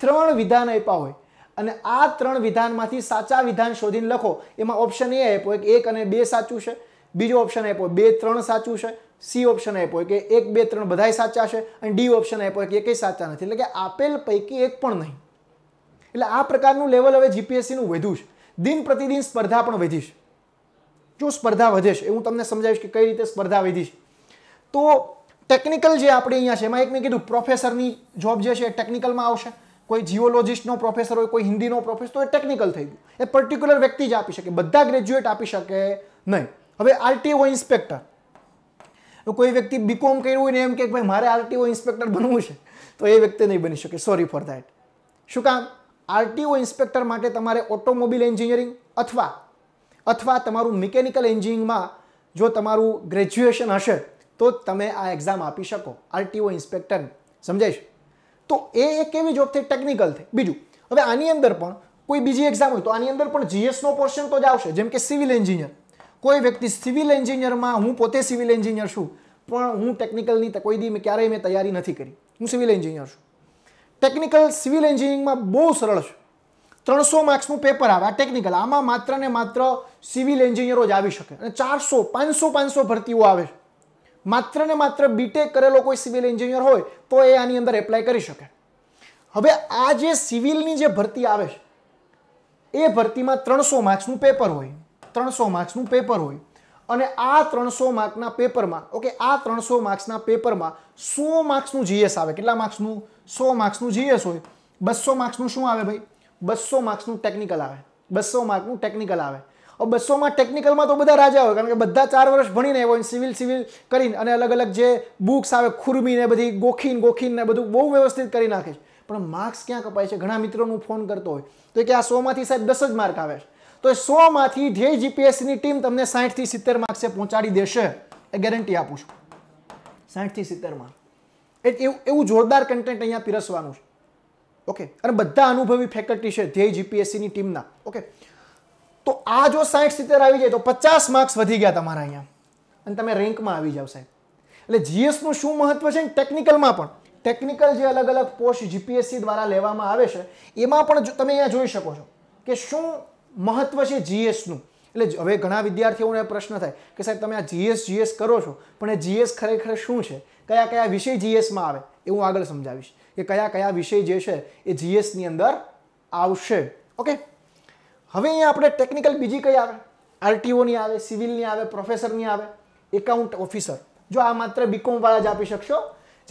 ત્રણ વિધાન આપ્યા હોય અને આ ત્રણ વિધાનમાંથી સાચા વિધાન શોધીને લખો એમાં ઓપ્શન એ આપ્યો એક અને બે સાચું છે બીજો ઓપ્શન આપ્યો બે ત્રણ સાચું છે સી ઓપ્શન આપ્યો કે એક બે ત્રણ બધાય સાચા છે અને ડી ઓપ્શન આપ્યો કે કઈ સાચા નથી એટલે કે આપેલ પૈકી એક પણ નહીં એટલે આ પ્રકારનું લેવલ હવે જીપીએસસીનું વધ્યું છે દિન પ્રતિદિન સ્પર્ધા પણ વધીશ જો સ્પર્ધા વધે છે હું તમને સમજાવીશ કે કઈ રીતે સ્પર્ધા વધીશ તો ટેકનિકલ જે આપણે અહીંયા છે એમાં એક મેં કીધું પ્રોફેસરની જોબ જે છે એ ટેકનિકલમાં આવશે કોઈ જીઓલોજિસ્ટનો પ્રોફેસર હોય કોઈ હિન્દીનો પ્રોફેસર તો એ ટેકનિકલ થઈ ગયું એ પર્ટિક્યુલર વ્યક્તિ જ આપી શકે બધા ગ્રેજ્યુએટ આપી શકે નહીં હવે આરટીઓ ઇન્સ્પેક્ટર તો કોઈ વ્યક્તિ બીકોમ કર્યું હોય ને એમ કે ભાઈ મારે આરટીઓ ઇન્સ્પેક્ટર બનવું છે તો એ વ્યક્તિ નહીં બની શકે સોરી ફોર ધેટ શું કામ આરટીઓ ઇન્સ્પેક્ટર માટે તમારે ઓટોમોબિલ એન્જિનિયરિંગ અથવા અથવા તમારું મિકેનિકલ એન્જિનિયરિંગમાં જો તમારું ગ્રેજ્યુએશન હશે તો તમે આ એક્ઝામ આપી શકો આરટીઓ ઇન્સ્પેક્ટર સમજાય તો એ એક એવી જોબ થઈ ટેકનિકલ થઈ બીજું હવે આની અંદર પણ કોઈ બીજી એક્ઝામ હોય તો આની અંદર પણ જીએસનો પોર્શન તો જ આવશે જેમ કે સિવિલ એન્જિનિયર કોઈ વ્યક્તિ સિવિલ એન્જિનિયરમાં હું પોતે સિવિલ એન્જિનિયર છું પણ હું ટેકનિકલની કોઈ દી ક્યારેય મેં તૈયારી નથી કરી હું સિવિલ એન્જિનિયર છું ટેકનિકલ સિવિલ એન્જિનિયરિંગમાં બહુ સરળ છે ત્રણસો માર્ક્સનું પેપર આવે આ ટેકનિકલ આમાં માત્ર ને માત્ર સિવિલ એન્જિનિયરો જ આવી શકે અને ચારસો પાંચસો પાંચસો ભરતીઓ આવે છે માત્ર ને માત્ર બીટેક કરેલો કોઈ સિવિલ એન્જિનિયર હોય તો એ આની અંદર એપ્લાય કરી શકે હવે આ જે સિવિલની જે ભરતી આવે છે એ ભરતીમાં ત્રણસો માર્ક્સનું પેપર હોય ત્રણસો માર્ક્સનું પેપર હોય અને આ ત્રણસો માર્કના પેપરમાં ઓકે આ ત્રણસો માર્ક્સના પેપરમાં સો માર્ક્સનું જીએસ આવે કેટલા માર્ક્સનું સો માર્ક્સનું જીએસ હોય બસો માર્ક્સનું શું આવે ભાઈ બસો માર્ક્સનું ટેકનિકલ આવે બસો માર્કનું ટેકનિકલ આવે બસોમાં ટેકનિકલમાં તો બધા રાજા હોય કારણ કે બધા ચાર વર્ષ ભણીને એવો હોય સિવિલ સિવિલ કરીને અને અલગ અલગ જે બુક્સ આવે ખુરમીને બધી ગોખીન ગોખીને બધું બહુ વ્યવસ્થિત કરી નાખે છે પણ માર્ક્સ ક્યાં કપાય છે ઘણા મિત્રોનું ફોન કરતો હોય તો કે આ સોમાંથી સાહેબ દસ જ માર્ક આવે છે તો એ સોમાંથી ધ્યેય જીપીએસસીની ટીમ તમને સાહીઠથી સિત્તેર માર્ક્સે પહોંચાડી દેશે એ ગેરંટી આપું છું સાહીઠથી સિત્તેરમાં એટલે એવું એવું જોરદાર કન્ટેન્ટ અહીંયા પીરસવાનું છે ઓકે અને બધા અનુભવી ફેકલ્ટી છે ધ્યેય જીપીએસસીની ટીમના ઓકે તો આ જો સાહીઠ સિત્તેર આવી જાય તો પચાસ માર્ક્સ વધી ગયા તમારા અહીંયા અને તમે રેન્કમાં આવી જાવ સાહેબ એટલે જીએસનું શું મહત્વ છે ને ટેકનિકલમાં પણ ટેકનિકલ જે અલગ અલગ પોસ્ટ જીપીએસસી દ્વારા લેવામાં આવે છે એમાં પણ તમે અહીંયા જોઈ શકો છો કે શું મહત્વ છે જીએસનું એટલે હવે ઘણા વિદ્યાર્થીઓને પ્રશ્ન થાય કે સાહેબ તમે આ જીએસ જીએસ કરો છો પણ એ જીએસ ખરેખર શું છે કયા કયા વિષય જીએસમાં આવે એ હું આગળ સમજાવીશ કે કયા કયા વિષય જે છે એ જીએસની અંદર આવશે ઓકે હવે અહીંયા આપણે ટેકનિકલ બીજી કઈ આવે આરટીઓની આવે સિવિલની આવે પ્રોફેસરની આવે એકાઉન્ટ ઓફિસર જો આ માત્ર બીકોમવાળા જ આપી શકશો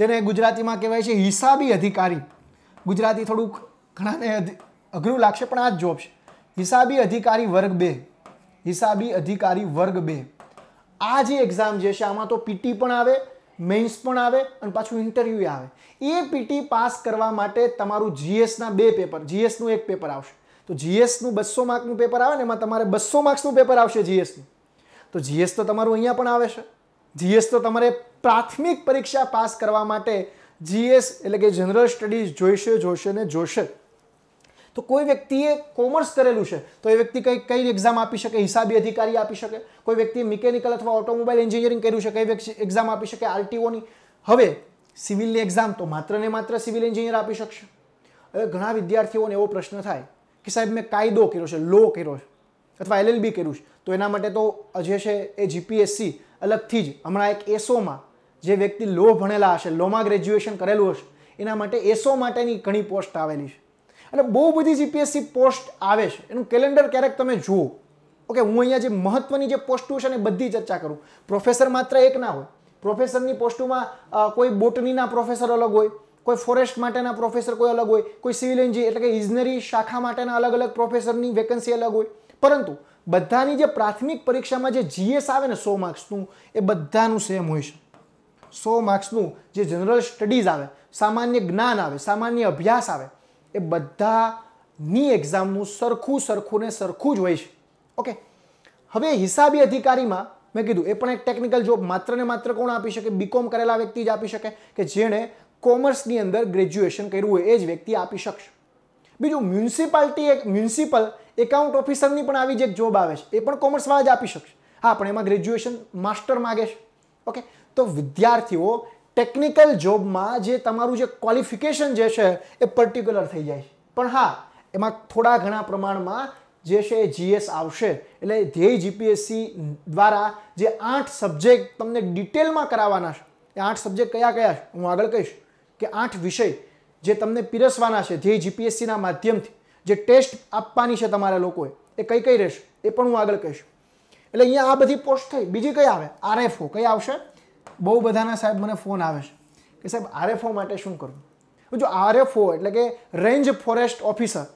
જેને ગુજરાતીમાં કહેવાય છે હિસાબી અધિકારી ગુજરાતી થોડુંક ઘણાને અઘરું લાગશે પણ આ જ જોબ છે હિસાબી અધિકારી વર્ગ બે હિસાબી અધિકારી વર્ગ બે આ જે એક્ઝામ જે છે આમાં તો પીટી પણ આવે મેઇન્સ પણ આવે અને પાછું ઇન્ટરવ્યુ આવે એ પીટી પાસ કરવા માટે તમારું જીએસના બે પેપર જીએસનું એક પેપર આવશે તો જીએસનું બસો માર્કનું પેપર આવે ને એમાં તમારે બસો માર્ક્સનું પેપર આવશે જીએસનું તો જીએસ તો તમારું અહીંયા પણ આવે છે જીએસ તો તમારે પ્રાથમિક પરીક્ષા પાસ કરવા માટે જીએસ એટલે કે જનરલ સ્ટડીઝ જોઈશે જોશે ને જોશે તો કોઈ વ્યક્તિએ કોમર્સ કરેલું છે તો એ વ્યક્તિ કઈ કઈ એક્ઝામ આપી શકે હિસાબી અધિકારી આપી શકે કોઈ વ્યક્તિએ મિકેનિકલ અથવા ઓટોમોબાઈલ એન્જિનિયરિંગ કર્યું છે કઈ વ્યક્તિ એક્ઝામ આપી શકે આરટીઓની હવે સિવિલની એક્ઝામ તો માત્ર ને માત્ર સિવિલ એન્જિનિયર આપી શકશે હવે ઘણા વિદ્યાર્થીઓને એવો પ્રશ્ન થાય કે સાહેબ મેં કાયદો કર્યો છે લો કર્યો છે અથવા એલએલબી કર્યું છે તો એના માટે તો જે છે એ જીપીએસસી અલગથી જ હમણાં એક એસોમાં જે વ્યક્તિ લો ભણેલા હશે લોમાં ગ્રેજ્યુએશન કરેલું હશે એના માટે એસો માટેની ઘણી પોસ્ટ આવેલી છે અને બહુ બધી જીપીએસસી પોસ્ટ આવે છે એનું કેલેન્ડર ક્યારેક તમે જુઓ ઓકે હું અહીંયા જે મહત્વની જે પોસ્ટો છે એ બધી ચર્ચા કરું પ્રોફેસર માત્ર એક ના હોય પ્રોફેસરની પોસ્ટોમાં કોઈ બોટનીના પ્રોફેસર અલગ હોય કોઈ ફોરેસ્ટ માટેના પ્રોફેસર કોઈ અલગ હોય કોઈ સિવિલ એન્જિનિયર એટલે કે ઇજનરી શાખા માટેના અલગ અલગ પ્રોફેસરની વેકન્સી અલગ હોય પરંતુ બધાની જે પ્રાથમિક પરીક્ષામાં જે જીએસ આવે ને સો માર્ક્સનું એ બધાનું સેમ હોય છે સો માર્ક્સનું જે જનરલ સ્ટડીઝ આવે સામાન્ય જ્ઞાન આવે સામાન્ય અભ્યાસ આવે એ બધાની એક્ઝામનું સરખું સરખું ને સરખું જ હોય છે ઓકે હવે હિસાબી અધિકારીમાં મેં કીધું એ પણ એક ટેકનિકલ જોબ માત્ર ને માત્ર કોણ આપી શકે બીકોમ કરેલા વ્યક્તિ જ આપી શકે કે જેણે કોમર્સની અંદર ગ્રેજ્યુએશન કર્યું હોય એ જ વ્યક્તિ આપી શકશે બીજું મ્યુનિસિપાલિટી એક મ્યુનિસિપલ એકાઉન્ટ ઓફિસરની પણ આવી જ એક જોબ આવે છે એ પણ કોમર્સવાળા જ આપી શકશે હા પણ એમાં ગ્રેજ્યુએશન માસ્ટર માગે છે ઓકે તો વિદ્યાર્થીઓ ટેકનિકલ જોબમાં જે તમારું જે ક્વોલિફિકેશન જે છે એ પર્ટિક્યુલર થઈ જાય પણ હા એમાં થોડા ઘણા પ્રમાણમાં જે છે એ જીએસ આવશે એટલે ધ્યેય જીપીએસસી દ્વારા જે આઠ સબ્જેક્ટ તમને ડિટેલમાં કરાવવાના છે એ આઠ સબ્જેક્ટ કયા કયા છે હું આગળ કહીશ કે આઠ વિષય જે તમને પીરસવાના છે ધ્યેય જીપીએસસીના માધ્યમથી જે ટેસ્ટ આપવાની છે તમારા લોકોએ એ કઈ કઈ રહેશે એ પણ હું આગળ કહીશ એટલે અહીંયા આ બધી પોસ્ટ થઈ બીજી કઈ આવે આરએફઓ કઈ આવશે બહુ બધાના સાહેબ મને ફોન આવે છે કે સાહેબ આરએફઓ માટે શું કરવું જો આરએફઓ એટલે કે રેન્જ ફોરેસ્ટ ઓફિસર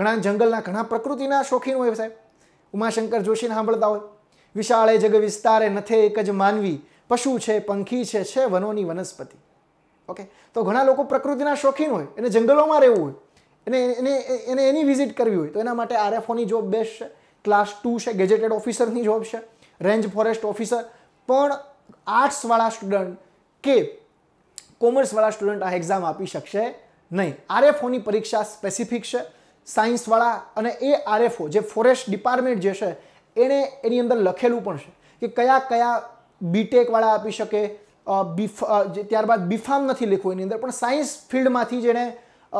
ઘણા જંગલના ઘણા પ્રકૃતિના શોખીન હોય સાહેબ ઉમાશંકર જોશીને સાંભળતા હોય વિશાળે જગ વિસ્તારે નથે એક જ માનવી પશુ છે પંખી છે છે વનોની વનસ્પતિ ઓકે તો ઘણા લોકો પ્રકૃતિના શોખીન હોય એને જંગલોમાં રહેવું હોય એને એને એને એની વિઝિટ કરવી હોય તો એના માટે આરએફઓની જોબ બેસ્ટ છે ક્લાસ ટુ છે ગેજેટેડ ઓફિસરની જોબ છે રેન્જ ફોરેસ્ટ ઓફિસર પણ આર્ટ્સવાળા સ્ટુડન્ટ કે કોમર્સવાળા સ્ટુડન્ટ આ એક્ઝામ આપી શકશે નહીં આરએફઓની પરીક્ષા સ્પેસિફિક છે સાયન્સવાળા અને એ આરએફઓ જે ફોરેસ્ટ ડિપાર્ટમેન્ટ જે છે એણે એની અંદર લખેલું પણ છે કે કયા કયા બીટેકવાળા આપી શકે બીફ ત્યારબાદ બીફામ નથી લખવું એની અંદર પણ સાયન્સ ફિલ્ડમાંથી જેણે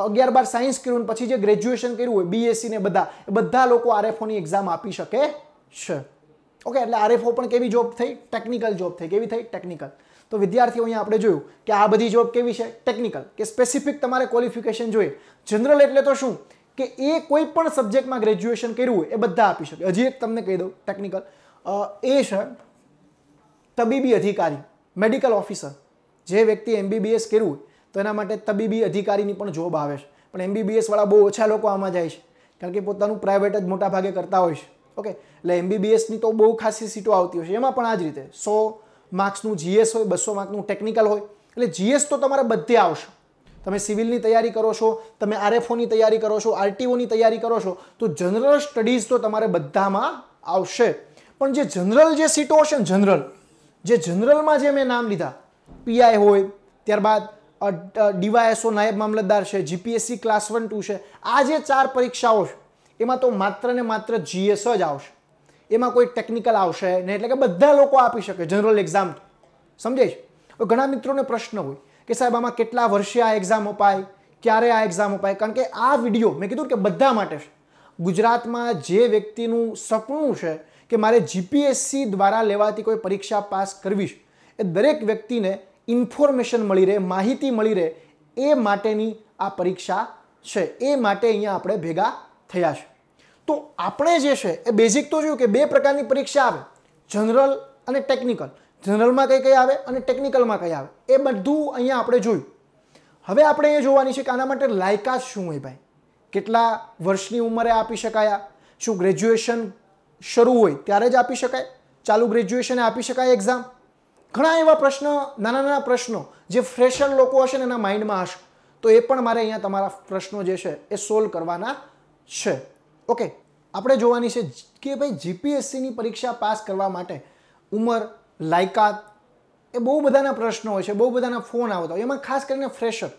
અગિયાર બાર સાયન્સ કર્યું પછી જે ગ્રેજ્યુએશન કર્યું હોય બીએસસી ને બધા બધા લોકો આરએફઓની એક્ઝામ આપી શકે છે ઓકે એટલે આરએફઓ પણ કેવી જોબ થઈ ટેકનિકલ જોબ થઈ કેવી થઈ ટેકનિકલ તો વિદ્યાર્થીઓ અહીંયા આપણે જોયું કે આ બધી જોબ કેવી છે ટેકનિકલ કે સ્પેસિફિક તમારે ક્વોલિફિકેશન જોઈએ જનરલ એટલે તો શું કે એ કોઈ પણ સબ્જેક્ટમાં ગ્રેજ્યુએશન કર્યું હોય એ બધા આપી શકે હજી એક તમને કહી દઉં ટેકનિકલ એ છે તબીબી અધિકારી મેડિકલ ઓફિસર જે વ્યક્તિ એમબીબીએસ કર્યું હોય તો એના માટે તબીબી અધિકારીની પણ જોબ આવે છે પણ એમબીબીએસવાળા બહુ ઓછા લોકો આમાં જાય છે કારણ કે પોતાનું પ્રાઇવેટ જ મોટા ભાગે કરતા હોય છે ઓકે એટલે એમબીબીએસની તો બહુ ખાસી સીટો આવતી હશે એમાં પણ આ જ રીતે સો માર્ક્સનું જીએસ હોય બસો માર્કનું ટેકનિકલ હોય એટલે જીએસ તો તમારે બધે આવશે તમે સિવિલની તૈયારી કરો છો તમે આરએફઓની તૈયારી કરો છો આરટીઓની તૈયારી કરો છો તો જનરલ સ્ટડીઝ તો તમારે બધામાં આવશે પણ જે જનરલ જે સીટો હશે ને જનરલ જે જનરલમાં જે મેં નામ લીધા પીઆઈ હોય ત્યારબાદ ડીવાયએસઓ નાયબ મામલતદાર છે જીપીએસસી ક્લાસ વન ટુ છે આ જે ચાર પરીક્ષાઓ છે એમાં તો માત્ર ને માત્ર જીએસ જ આવશે એમાં કોઈ ટેકનિકલ આવશે નહીં એટલે કે બધા લોકો આપી શકે જનરલ એક્ઝામ સમજાય છે ઘણા મિત્રોને પ્રશ્ન હોય કે સાહેબ આમાં કેટલા વર્ષે આ એક્ઝામ અપાય ક્યારે આ એક્ઝામ અપાય કારણ કે આ વિડીયો મેં કીધું કે બધા માટે છે ગુજરાતમાં જે વ્યક્તિનું સપનું છે કે મારે જીપીએસસી દ્વારા લેવાતી કોઈ પરીક્ષા પાસ કરવી છે એ દરેક વ્યક્તિને ઇન્ફોર્મેશન મળી રહે માહિતી મળી રહે એ માટેની આ પરીક્ષા છે એ માટે અહીંયા આપણે ભેગા થયા છે તો આપણે જે છે એ બેઝિક તો જોયું કે બે પ્રકારની પરીક્ષા આવે જનરલ અને ટેકનિકલ જનરલમાં કઈ કઈ આવે અને ટેકનિકલમાં કઈ આવે એ બધું અહીંયા આપણે જોયું હવે આપણે એ જોવાની છે કે આના માટે લાયકાત શું હોય ભાઈ કેટલા વર્ષની ઉંમરે આપી શકાય શું ગ્રેજ્યુએશન શરૂ હોય ત્યારે જ આપી શકાય ચાલુ ગ્રેજ્યુએશને આપી શકાય એક્ઝામ ઘણા એવા પ્રશ્ન નાના નાના પ્રશ્નો જે ફ્રેશર લોકો હશે ને એના માઇન્ડમાં હશે તો એ પણ મારે અહીંયા તમારા પ્રશ્નો જે છે એ સોલ્વ કરવાના છે ઓકે આપણે જોવાની છે કે ભાઈ જીપીએસસીની પરીક્ષા પાસ કરવા માટે ઉંમર લાયકાત એ બહુ બધાના પ્રશ્નો હોય છે બહુ બધાના ફોન આવતા હોય એમાં ખાસ કરીને ફ્રેશર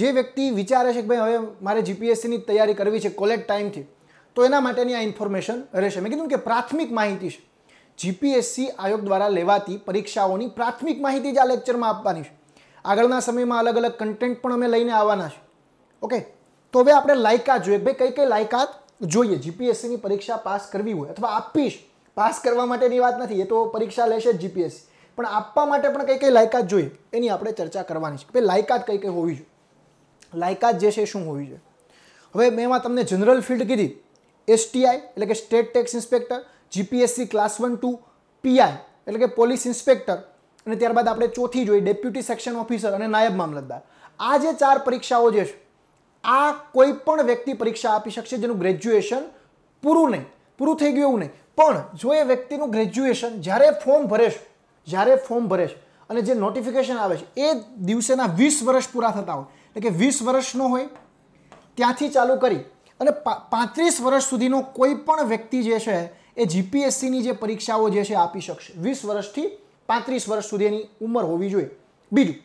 જે વ્યક્તિ વિચારે છે કે ભાઈ હવે મારે જીપીએસસીની તૈયારી કરવી છે કોલેજ ટાઈમથી તો એના માટેની આ ઇન્ફોર્મેશન રહેશે મેં કીધું કે પ્રાથમિક માહિતી છે જીપીએસસી આયોગ દ્વારા લેવાતી પરીક્ષાઓની પ્રાથમિક માહિતી જ આ લેક્ચરમાં આપવાની છે આગળના સમયમાં અલગ અલગ કન્ટેન્ટ પણ અમે લઈને આવવાના છે ઓકે તો હવે આપણે લાયકાત જોઈએ ભાઈ કઈ કઈ લાયકાત જોઈએ જીપીએસસીની પરીક્ષા પાસ કરવી હોય અથવા આપીશ પાસ કરવા માટેની વાત નથી એ તો પરીક્ષા લેશે જ જીપીએસસી પણ આપવા માટે પણ કઈ કઈ લાયકાત જોઈએ એની આપણે ચર્ચા કરવાની છે કે લાયકાત કઈ કઈ હોવી જોઈએ લાયકાત જે છે શું હોવી જોઈએ હવે મેં એમાં તમને જનરલ ફિલ્ડ કીધી એસટીઆઈ એટલે કે state tax inspector GPSC class one two PI એટલે કે પોલીસ ઇન્સ્પેક્ટર અને ત્યારબાદ આપણે ચોથી જોઈએ ડેપ્યુટી સેક્શન ઓફિસર અને નાયબ મામલતદાર આ જે ચાર પરીક્ષાઓ જે છે આ કોઈ પણ વ્યક્તિ પરીક્ષા આપી શકશે જેનું ગ્રેજ્યુએશન પૂરું નહીં પૂરું થઈ ગયું એવું નહીં પણ જો એ વ્યક્તિનું ગ્રેજ્યુએશન જ્યારે ફોર્મ ભરેશ જ્યારે ફોર્મ ભરેશ અને જે નોટિફિકેશન આવે છે એ દિવસેના વીસ વર્ષ પૂરા થતા હોય એટલે કે વીસ વર્ષનો હોય ત્યાંથી ચાલુ કરી અને પાંત્રીસ વર્ષ સુધીનો કોઈ પણ વ્યક્તિ જે છે એ જીપીએસસીની જે પરીક્ષાઓ જે છે આપી શકશે વીસ વર્ષથી પાંત્રીસ વર્ષ સુધીની ઉંમર હોવી જોઈએ બીજું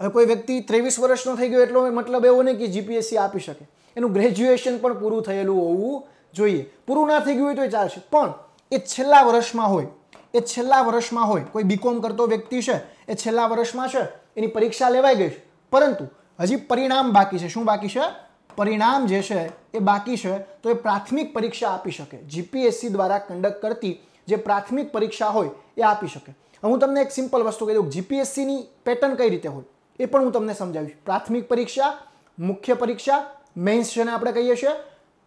હવે કોઈ વ્યક્તિ ત્રેવીસ વર્ષનો થઈ ગયો એટલો મતલબ એવો નહીં કે જીપીએસસી આપી શકે એનું ગ્રેજ્યુએશન પણ પૂરું થયેલું હોવું જોઈએ પૂરું ના થઈ ગયું હોય તો એ ચાલશે પણ એ છેલ્લા વર્ષમાં હોય એ છેલ્લા વર્ષમાં હોય કોઈ બીકોમ કરતો વ્યક્તિ છે એ છેલ્લા વર્ષમાં છે એની પરીક્ષા લેવાઈ ગઈ છે પરંતુ હજી પરિણામ બાકી છે શું બાકી છે પરિણામ જે છે એ બાકી છે તો એ પ્રાથમિક પરીક્ષા આપી શકે જીપીએસસી દ્વારા કંડક્ટ કરતી જે પ્રાથમિક પરીક્ષા હોય એ આપી શકે હું તમને એક સિમ્પલ વસ્તુ કહી દઉં જીપીએસસીની પેટર્ન કઈ રીતે હોય એ પણ હું તમને સમજાવીશ પ્રાથમિક પરીક્ષા મુખ્ય પરીક્ષા મેન્સ જેને આપણે કહીએ છીએ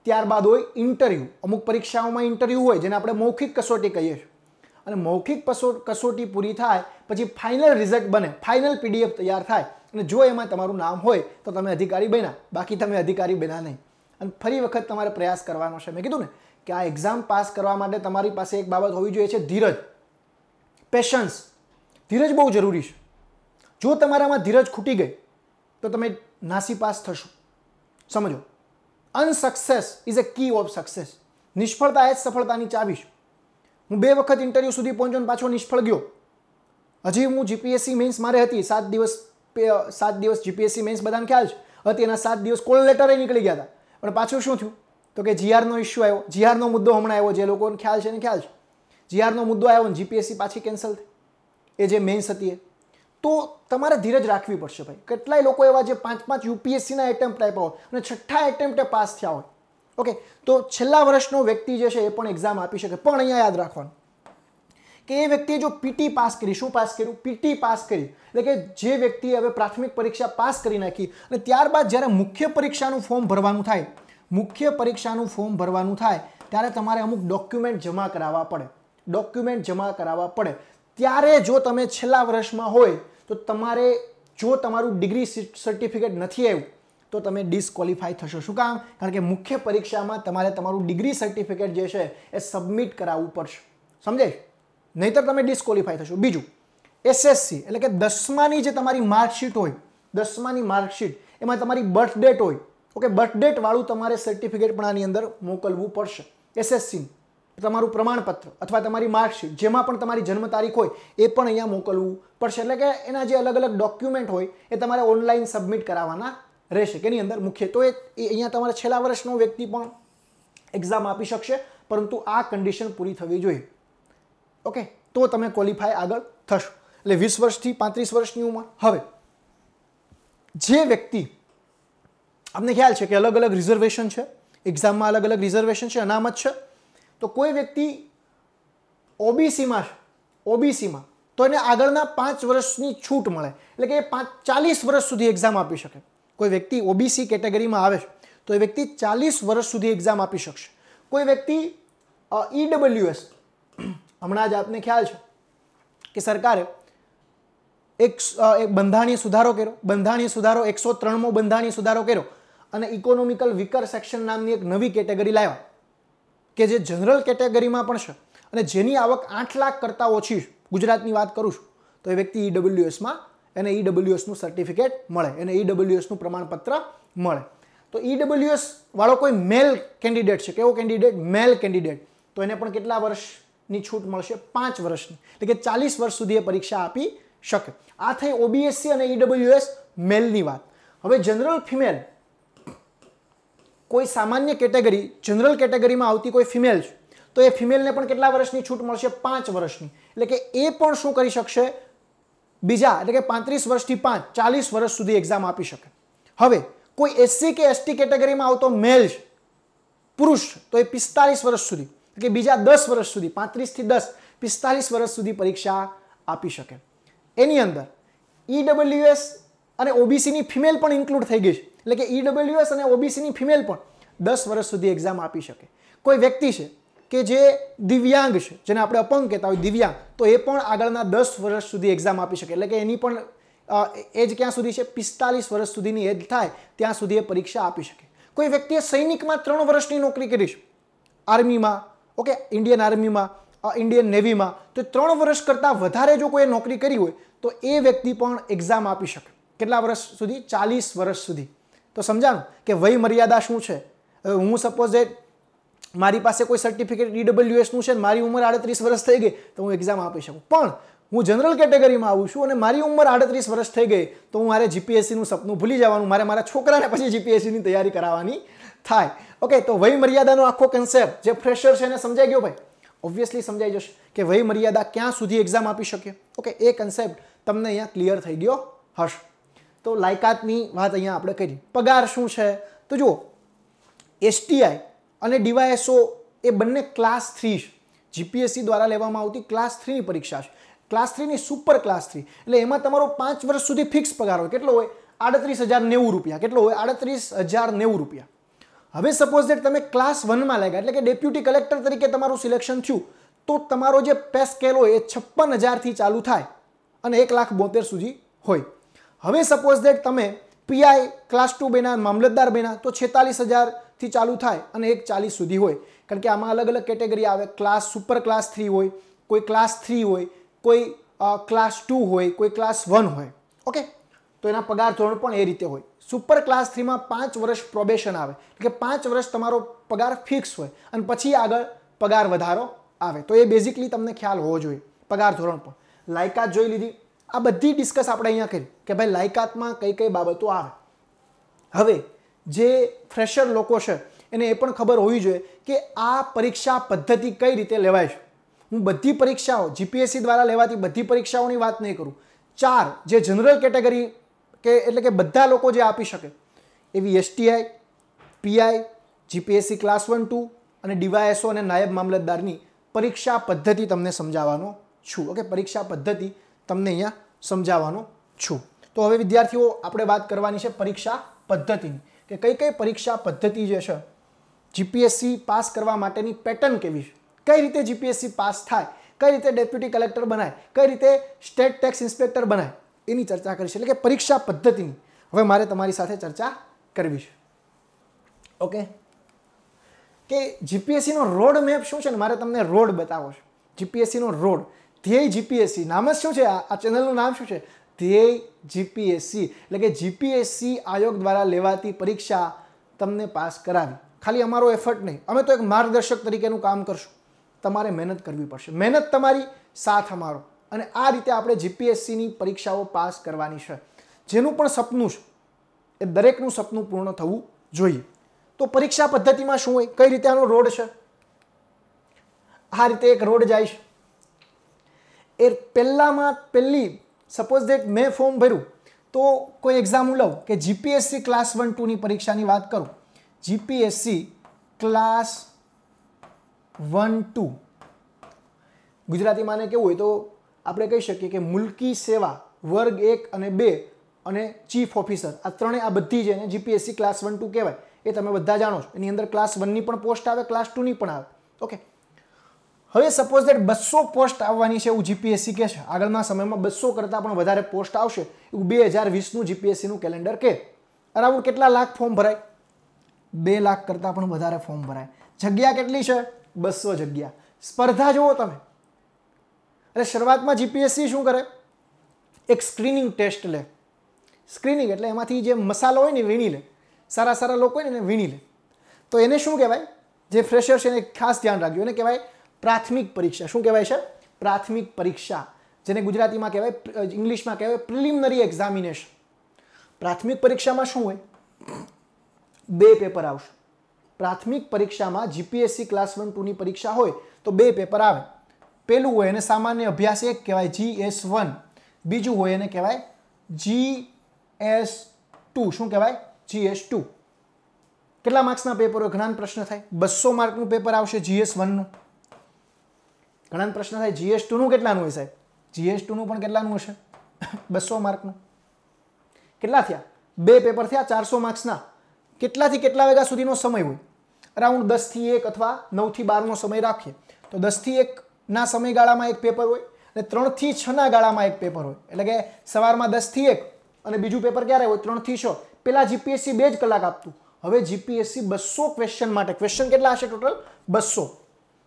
ત્યારબાદ હોય ઇન્ટરવ્યૂ અમુક પરીક્ષાઓમાં ઇન્ટરવ્યૂ હોય જેને આપણે મૌખિક કસોટી કહીએ છીએ અને મૌખિક કસોટી પૂરી થાય પછી ફાઇનલ રિઝલ્ટ બને ફાઇનલ પીડીએફ તૈયાર થાય અને જો એમાં તમારું નામ હોય તો તમે અધિકારી બન્યા બાકી તમે અધિકારી બન્યા નહીં અને ફરી વખત તમારે પ્રયાસ કરવાનો છે મેં કીધું ને કે આ એક્ઝામ પાસ કરવા માટે તમારી પાસે એક બાબત હોવી જોઈએ છે ધીરજ પેશન્સ ધીરજ બહુ જરૂરી છે જો તમારામાં ધીરજ ખૂટી ગઈ તો તમે નાસીપાસ થશો સમજો unsuccess is a key of success નિષ્ફળતા એ જ સફળતાની ચાવી છે હું બે વખત ઇન્ટરવ્યૂ સુધી પહોંચ્યો પાછો નિષ્ફળ ગયો હજી હું જીપીએસસી મેન્સ મારે હતી સાત દિવસ સાત દિવસ જીપીએસસી મેન્સ બધાને ખ્યાલ છે હતી એના સાત દિવસ કોલ લેટરે નીકળી ગયા હતા પણ પાછું શું થયું તો કે જીઆરનો ઇસ્યુ આવ્યો જીઆરનો મુદ્દો હમણાં આવ્યો જે લોકોને ખ્યાલ છે એને ખ્યાલ છે જીઆરનો મુદ્દો આવ્યો ને જીપીએસસી પાછી કેન્સલ થઈ એ જે મેન્સ હતી એ તો તમારે ધીરજ રાખવી પડશે ભાઈ કેટલાય લોકો એવા જે પાંચ પાંચ યુપીએસસીના એટેમ્પ્ટ આપ્યા હોય અને છઠ્ઠા એટેમ્પ્ટે પાસ થયા હોય ઓકે તો છેલ્લા વર્ષનો વ્યક્તિ જે છે એ પણ એક્ઝામ આપી શકે પણ અહીંયા યાદ રાખવાનું કે એ વ્યક્તિએ જો પીટી પાસ કરી શું પાસ કર્યું પીટી પાસ કરી એટલે કે જે વ્યક્તિએ હવે પ્રાથમિક પરીક્ષા પાસ કરી નાખી અને ત્યારબાદ જ્યારે મુખ્ય પરીક્ષાનું ફોર્મ ભરવાનું થાય મુખ્ય પરીક્ષાનું ફોર્મ ભરવાનું થાય ત્યારે તમારે અમુક ડોક્યુમેન્ટ જમા કરાવવા પડે ડોક્યુમેન્ટ જમા કરાવવા પડે ત્યારે જો તમે છેલ્લા વર્ષમાં હોય તો તમારે જો તમારું ડિગ્રી સર્ટિફિકેટ નથી આવ્યું તો તમે ડિસ્કવોલિફાઈ થશો શું કામ કારણ કે મુખ્ય પરીક્ષામાં તમારે તમારું ડિગ્રી સર્ટિફિકેટ જે છે એ સબમિટ કરાવવું પડશે સમજાય નહીતર તમે ડિસ્કવોલિફાઈ થશો બીજું એસએસસી એટલે કે દસમાની જે તમારી માર્કશીટ હોય દસમાની માર્કશીટ એમાં તમારી બર્થ ડેટ હોય ઓકે બર્થ ડેટ વાળું તમારે સર્ટિફિકેટ પણ આની અંદર મોકલવું પડશે એસએસસી તમારું પ્રમાણપત્ર અથવા તમારી માર્કશીટ જેમાં પણ તમારી જન્મ તારીખ હોય એ પણ અહીંયા મોકલવું પડશે એટલે કે એના જે અલગ અલગ ડોક્યુમેન્ટ હોય એ તમારે ઓનલાઈન સબમિટ કરાવવાના રહેશે કે એની અંદર મુખ્ય તો એ અહીંયા તમારા છેલ્લા વર્ષનો વ્યક્તિ પણ એક્ઝામ આપી શકશે પરંતુ આ કન્ડિશન પૂરી થવી જોઈએ ઓકે તો તમે ક્વોલિફાય આગળ થશો એટલે વીસ વર્ષથી પાંત્રીસ વર્ષની ઉંમર હવે જે વ્યક્તિ અમને ખ્યાલ છે કે અલગ અલગ રિઝર્વેશન છે એક્ઝામમાં અલગ અલગ રિઝર્વેશન છે અનામત છે તો કોઈ વ્યક્તિ ઓબીસીમાં ઓબીસીમાં તો એને આગળના પાંચ વર્ષની છૂટ મળે એટલે કે એ પાંચ ચાલીસ વર્ષ સુધી એક્ઝામ આપી શકે કોઈ વ્યક્તિ ઓબીસી કેટેગરીમાં આવે છે તો એ વ્યક્તિ ચાલીસ વર્ષ સુધી એક્ઝામ આપી શકશે કોઈ વ્યક્તિ ઈડબલ્યુએસ e હમણાં જ આપને ખ્યાલ છે કે સરકારે એક એક બંધારણીય સુધારો કર્યો બંધારણીય સુધારો એકસો ત્રણમો બંધારણીય સુધારો કર્યો અને ઇકોનોમિકલ વિકર સેક્શન નામની એક નવી કેટેગરી લાવ્યા કે જે જનરલ કેટેગરીમાં પણ છે અને જેની આવક આઠ લાખ કરતાં ઓછી ગુજરાતની વાત કરું છું તો એ વ્યક્તિ ઈડબ્લ્યુએસમાં એને ઈડબ્લ્યુએસનું સર્ટિફિકેટ મળે એને ઈડબ્લ્યુએસનું પ્રમાણપત્ર મળે તો ઈડબ્લ્યુએસ વાળો કોઈ મેલ કેન્ડિડેટ છે કેવો કેન્ડિડેટ મેલ કેન્ડિડેટ તો એને પણ કેટલા વર્ષની છૂટ મળશે પાંચ વર્ષની એટલે કે ચાલીસ વર્ષ સુધી એ પરીક્ષા આપી શકે આ થઈ ઓબીએસસી અને ઈડબ્લ્યુએસ મેલની વાત હવે જનરલ ફિમેલ કોઈ સામાન્ય કેટેગરી જનરલ કેટેગરીમાં આવતી કોઈ ફિમેલ છે તો એ ફિમેલને પણ કેટલા વર્ષની છૂટ મળશે પાંચ વર્ષની એટલે કે એ પણ શું કરી શકશે બીજા એટલે કે પાંત્રીસ વર્ષથી પાંચ ચાલીસ વર્ષ સુધી એક્ઝામ આપી શકે હવે કોઈ એસસી કે એસટી કેટેગરીમાં આવતો મેલ છે પુરુષ તો એ પિસ્તાલીસ વર્ષ સુધી કે બીજા દસ વર્ષ સુધી પાંત્રીસથી દસ પિસ્તાલીસ વર્ષ સુધી પરીક્ષા આપી શકે એની અંદર ઈડબલ્યુએસ e અને ઓબીસીની ફિમેલ પણ ઇન્ક્લુડ થઈ ગઈ છે એટલે કે ઈડબ્લ્યુએસ e અને ઓબીસીની ફિમેલ પણ દસ વર્ષ સુધી એક્ઝામ આપી શકે કોઈ વ્યક્તિ છે કે જે દિવ્યાંગ છે જેને આપણે અપંગ કહેતા હોય દિવ્યાંગ તો એ પણ આગળના દસ વર્ષ સુધી એક્ઝામ આપી શકે એટલે કે એની પણ એજ ક્યાં સુધી છે પિસ્તાલીસ વર્ષ સુધીની એજ થાય ત્યાં સુધી એ પરીક્ષા આપી શકે કોઈ વ્યક્તિએ સૈનિકમાં ત્રણ વર્ષની નોકરી કરી છે આર્મીમાં ઓકે ઇન્ડિયન આર્મીમાં ઇન્ડિયન નેવીમાં તો ત્રણ વર્ષ કરતાં વધારે જો કોઈ નોકરી કરી હોય તો એ વ્યક્તિ પણ એક્ઝામ આપી શકે કેટલા વર્ષ સુધી ચાલીસ વર્ષ સુધી તો સમજાણું કે વય મર્યાદા શું છે હું સપોઝ એ મારી પાસે કોઈ સર્ટિફિકેટ ડીડબ્લ્યુએસનું છે મારી ઉંમર આડત્રીસ વર્ષ થઈ ગઈ તો હું એક્ઝામ આપી શકું પણ હું જનરલ કેટેગરીમાં આવું છું અને મારી ઉંમર આડત્રીસ વર્ષ થઈ ગઈ તો હું મારે જીપીએસસીનું સપનું ભૂલી જવાનું મારે મારા છોકરાને પછી જીપીએસસીની તૈયારી કરાવવાની થાય ઓકે તો વય મર્યાદાનો આખો કન્સેપ્ટ જે ફ્રેશર છે એને સમજાઈ ગયો ભાઈ ઓબ્વિયસલી સમજાઈ જશે કે વય મર્યાદા ક્યાં સુધી એક્ઝામ આપી શકે ઓકે એ કન્સેપ્ટ તમને અહીંયા ક્લિયર થઈ ગયો હશે તો લાયકાતની વાત અહીંયા આપણે કરી પગાર શું છે તો જુઓ એસટીઆઈ અને ડીવાયએસઓ એ બંને ક્લાસ થ્રી જીપીએસસી દ્વારા લેવામાં આવતી ક્લાસ થ્રીની પરીક્ષા છે ક્લાસ થ્રીની સુપર ક્લાસ થ્રી એટલે એમાં તમારો પાંચ વર્ષ સુધી ફિક્સ પગાર હોય કેટલો હોય આડત્રીસ હજાર નેવું રૂપિયા કેટલો હોય આડત્રીસ હજાર નેવું રૂપિયા હવે સપોઝ દેટ તમે ક્લાસ વનમાં લાગ્યા એટલે કે ડેપ્યુટી કલેક્ટર તરીકે તમારું સિલેક્શન થયું તો તમારો જે પે સ્કેલ હોય એ છપ્પન હજારથી ચાલુ થાય અને એક લાખ બોતેર સુધી હોય હવે સપોઝ દેટ તમે પીઆઈ ક્લાસ ટુ બેના મામલતદાર બેના તો છેતાલીસ હજારથી ચાલુ થાય અને એક ચાલીસ સુધી હોય કારણ કે આમાં અલગ અલગ કેટેગરી આવે ક્લાસ સુપર ક્લાસ થ્રી હોય કોઈ ક્લાસ થ્રી હોય કોઈ ક્લાસ ટુ હોય કોઈ ક્લાસ વન હોય ઓકે તો એના પગાર ધોરણ પણ એ રીતે હોય સુપર ક્લાસ થ્રીમાં પાંચ વર્ષ પ્રોબેશન આવે કે પાંચ વર્ષ તમારો પગાર ફિક્સ હોય અને પછી આગળ પગાર વધારો આવે તો એ બેઝિકલી તમને ખ્યાલ હોવો જોઈએ પગાર ધોરણ પણ લાયકાત જોઈ લીધી આ બધી ડિસ્કસ આપણે અહીંયા કરી કે ભાઈ લાયકાતમાં કઈ કઈ બાબતો આવે હવે જે ફ્રેશર લોકો છે એને એ પણ ખબર હોવી જોઈએ કે આ પરીક્ષા પદ્ધતિ કઈ રીતે લેવાય છે હું બધી પરીક્ષાઓ જીપીએસસી દ્વારા લેવાતી બધી પરીક્ષાઓની વાત નહીં કરું ચાર જે જનરલ કેટેગરી કે એટલે કે બધા લોકો જે આપી શકે એવી STI PI GPSC class one two અને ડીવાયએસઓ અને નાયબ મામલતદારની પરીક્ષા પદ્ધતિ તમને સમજાવવાનો છું ઓકે પરીક્ષા પદ્ધતિ તમને અહીંયા સમજાવવાનો છું તો હવે વિદ્યાર્થીઓ આપણે વાત કરવાની છે પરીક્ષા પદ્ધતિની કે કઈ કઈ પરીક્ષા પદ્ધતિ જે છે જીપીએસસી પાસ કરવા માટેની પેટર્ન કેવી છે કઈ રીતે જીપીએસસી પાસ થાય કઈ રીતે ડેપ્યુટી કલેક્ટર બનાય કઈ રીતે સ્ટેટ ટેક્સ ઇન્સ્પેક્ટર બનાય એની ચર્ચા કરીશ એટલે કે પરીક્ષા પદ્ધતિની હવે મારે તમારી સાથે ચર્ચા કરવી છે ઓકે કે જીપીએસસીનો રોડ મેપ શું છે ને મારે તમને રોડ બતાવો છે જીપીએસસીનો રોડ ધ્યેય જીપીએસસી નામ જ શું છે આ ચેનલનું નામ શું છે ધ્યેય જીપીએસસી એટલે કે જીપીએસસી આયોગ દ્વારા લેવાતી પરીક્ષા તમને પાસ કરાવી ખાલી અમારો એફર્ટ નહીં અમે તો એક માર્ગદર્શક તરીકેનું કામ કરશું તમારે મહેનત કરવી પડશે મહેનત તમારી સાથ અમારો અને આ રીતે આપણે જીપીએસસીની પરીક્ષાઓ પાસ કરવાની છે જેનું પણ સપનું છે એ દરેકનું સપનું પૂર્ણ થવું જોઈએ તો પરીક્ષા પદ્ધતિમાં શું હોય કઈ રીતે આનો રોડ છે આ રીતે એક રોડ જાય છે એ પહેલાંમાં પહેલી સપોઝ દેટ મેં ફોર્મ ભર્યું તો કોઈ એક્ઝામ લઉં કે જીપીએસસી ક્લાસ વન ટુની પરીક્ષાની વાત કરું જીપીએસસી ક્લાસ વન ટુ ગુજરાતીમાં કેવું હોય તો આપણે કહી શકીએ કે મુલકી સેવા વર્ગ એક અને બે અને ચીફ ઓફિસર આ ત્રણે આ બધી જે જીપીએસસી ક્લાસ વન ટુ કહેવાય એ તમે બધા જાણો છો એની અંદર ક્લાસ વનની પણ પોસ્ટ આવે ક્લાસ ટુની પણ આવે ઓકે હવે સપોઝ દેટ બસો પોસ્ટ આવવાની છે એવું જીપીએસસી કહે છે આગળના સમયમાં બસો કરતાં પણ વધારે પોસ્ટ આવશે એવું બે હજાર વીસનું જીપીએસસીનું કેલેન્ડર કે અરાઉન્ડ કેટલા લાખ ફોર્મ ભરાય બે લાખ કરતાં પણ વધારે ફોર્મ ભરાય જગ્યા કેટલી છે બસો જગ્યા સ્પર્ધા જુઓ તમે એટલે શરૂઆતમાં જીપીએસસી શું કરે એક સ્ક્રીનિંગ ટેસ્ટ લે સ્ક્રીનિંગ એટલે એમાંથી જે મસાલો હોય ને વીણી લે સારા સારા લોકો હોય ને એને વીણી લે તો એને શું કહેવાય જે ફ્રેશર છે એને ખાસ ધ્યાન રાખજો એને કહેવાય પ્રાથમિક પરીક્ષા શું કહેવાય છે પ્રાથમિક પરીક્ષા જેને ગુજરાતીમાં કહેવાય ઇંગ્લિશમાં કહેવાય પ્રિલિમિનરી એક્ઝામિનેશન પ્રાથમિક પરીક્ષામાં શું હોય બે પેપર આવશે પ્રાથમિક પરીક્ષામાં જીપીએસસી ક્લાસ વન ટુની પરીક્ષા હોય તો બે પેપર આવે પહેલું હોય એને સામાન્ય અભ્યાસ એક કહેવાય જી એસ વન બીજું હોય એને કહેવાય જી એસ ટુ શું કહેવાય જી એસ ટુ કેટલા માર્ક્સના પેપરો હોય પ્રશ્ન થાય બસો માર્કનું પેપર આવશે જીએસ વનનું ઘણા પ્રશ્ન થાય જીએસ ટુનું કેટલાનું હોય સાહેબ જીએસ ટુનું પણ કેટલાનું હશે બસો માર્કનું કેટલા થયા બે પેપર થયા ચારસો માર્ક્સના કેટલાથી કેટલા વાગ્યા સુધીનો સમય હોય અરાઉન્ડ દસથી એક અથવા નવથી બારનો સમય રાખીએ તો દસથી એકના સમયગાળામાં એક પેપર હોય અને ત્રણથી છના ગાળામાં એક પેપર હોય એટલે કે સવારમાં દસથી એક અને બીજું પેપર ક્યારે હોય ત્રણથી છ પહેલાં જીપીએસસી બે જ કલાક આપતું હવે જીપીએસસી બસો ક્વેશ્ચન માટે ક્વેશ્ચન કેટલા હશે ટોટલ બસો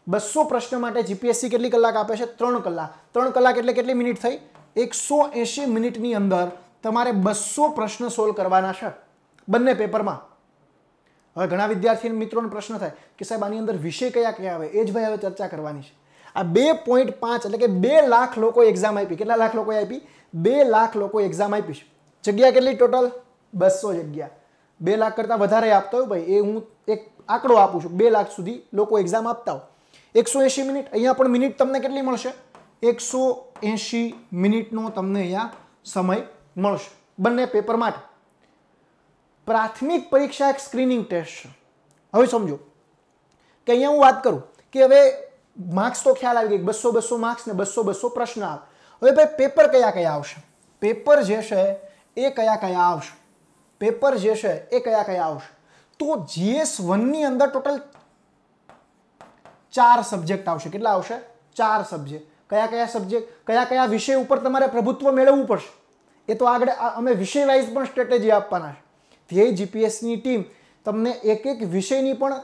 બસો પ્રશ્નો માટે જીપીએસસી કેટલી કલાક આપે છે ત્રણ કલાક ત્રણ કલાક એટલે કેટલી મિનિટ થઈ એકસો એંશી મિનિટની અંદર તમારે બસો પ્રશ્ન સોલ્વ કરવાના છે બંને પેપરમાં હવે ઘણા વિદ્યાર્થી મિત્રોનો પ્રશ્ન થાય કે સાહેબ આની અંદર વિષય કયા કયા આવે એ જ ભાઈ હવે ચર્ચા કરવાની છે આ બે પોઈન્ટ પાંચ એટલે કે બે લાખ લોકો એક્ઝામ આપી કેટલા લાખ લોકોએ આપી બે લાખ લોકો એક્ઝામ આપી છે જગ્યા કેટલી ટોટલ બસો જગ્યા બે લાખ કરતાં વધારે આપતા હોય ભાઈ એ હું એક આંકડો આપું છું બે લાખ સુધી લોકો એક્ઝામ આપતા હોય એકસો એંશી મિનિટ અહીંયા પણ મિનિટ તમને કેટલી મળશે એકસો એંશી મિનિટનો તમને અહીંયા સમય મળશે બંને પેપર માટે પ્રાથમિક પરીક્ષા એક સ્ક્રીનિંગ ટેસ્ટ છે હવે સમજો કે અહીંયા હું વાત કરું કે હવે માર્ક્સ તો ખ્યાલ આવી ગઈ બસો બસો માર્ક્સ ને બસો બસો પ્રશ્ન આવે હવે ભાઈ પેપર કયા કયા આવશે પેપર જે છે એ કયા કયા આવશે પેપર જે છે એ કયા કયા આવશે તો જીએસ વનની અંદર ટોટલ ચાર સબ્જેક્ટ આવશે કેટલા આવશે ચાર સબ્જેક્ટ કયા કયા સબ્જેક્ટ કયા કયા વિષય ઉપર તમારે પ્રભુત્વ મેળવવું પડશે એ તો આગળ અમે વિષય વાઇઝ પણ સ્ટ્રેટેજી આપવાના છે ધ્યેય જીપીએસની ટીમ તમને એક એક વિષયની પણ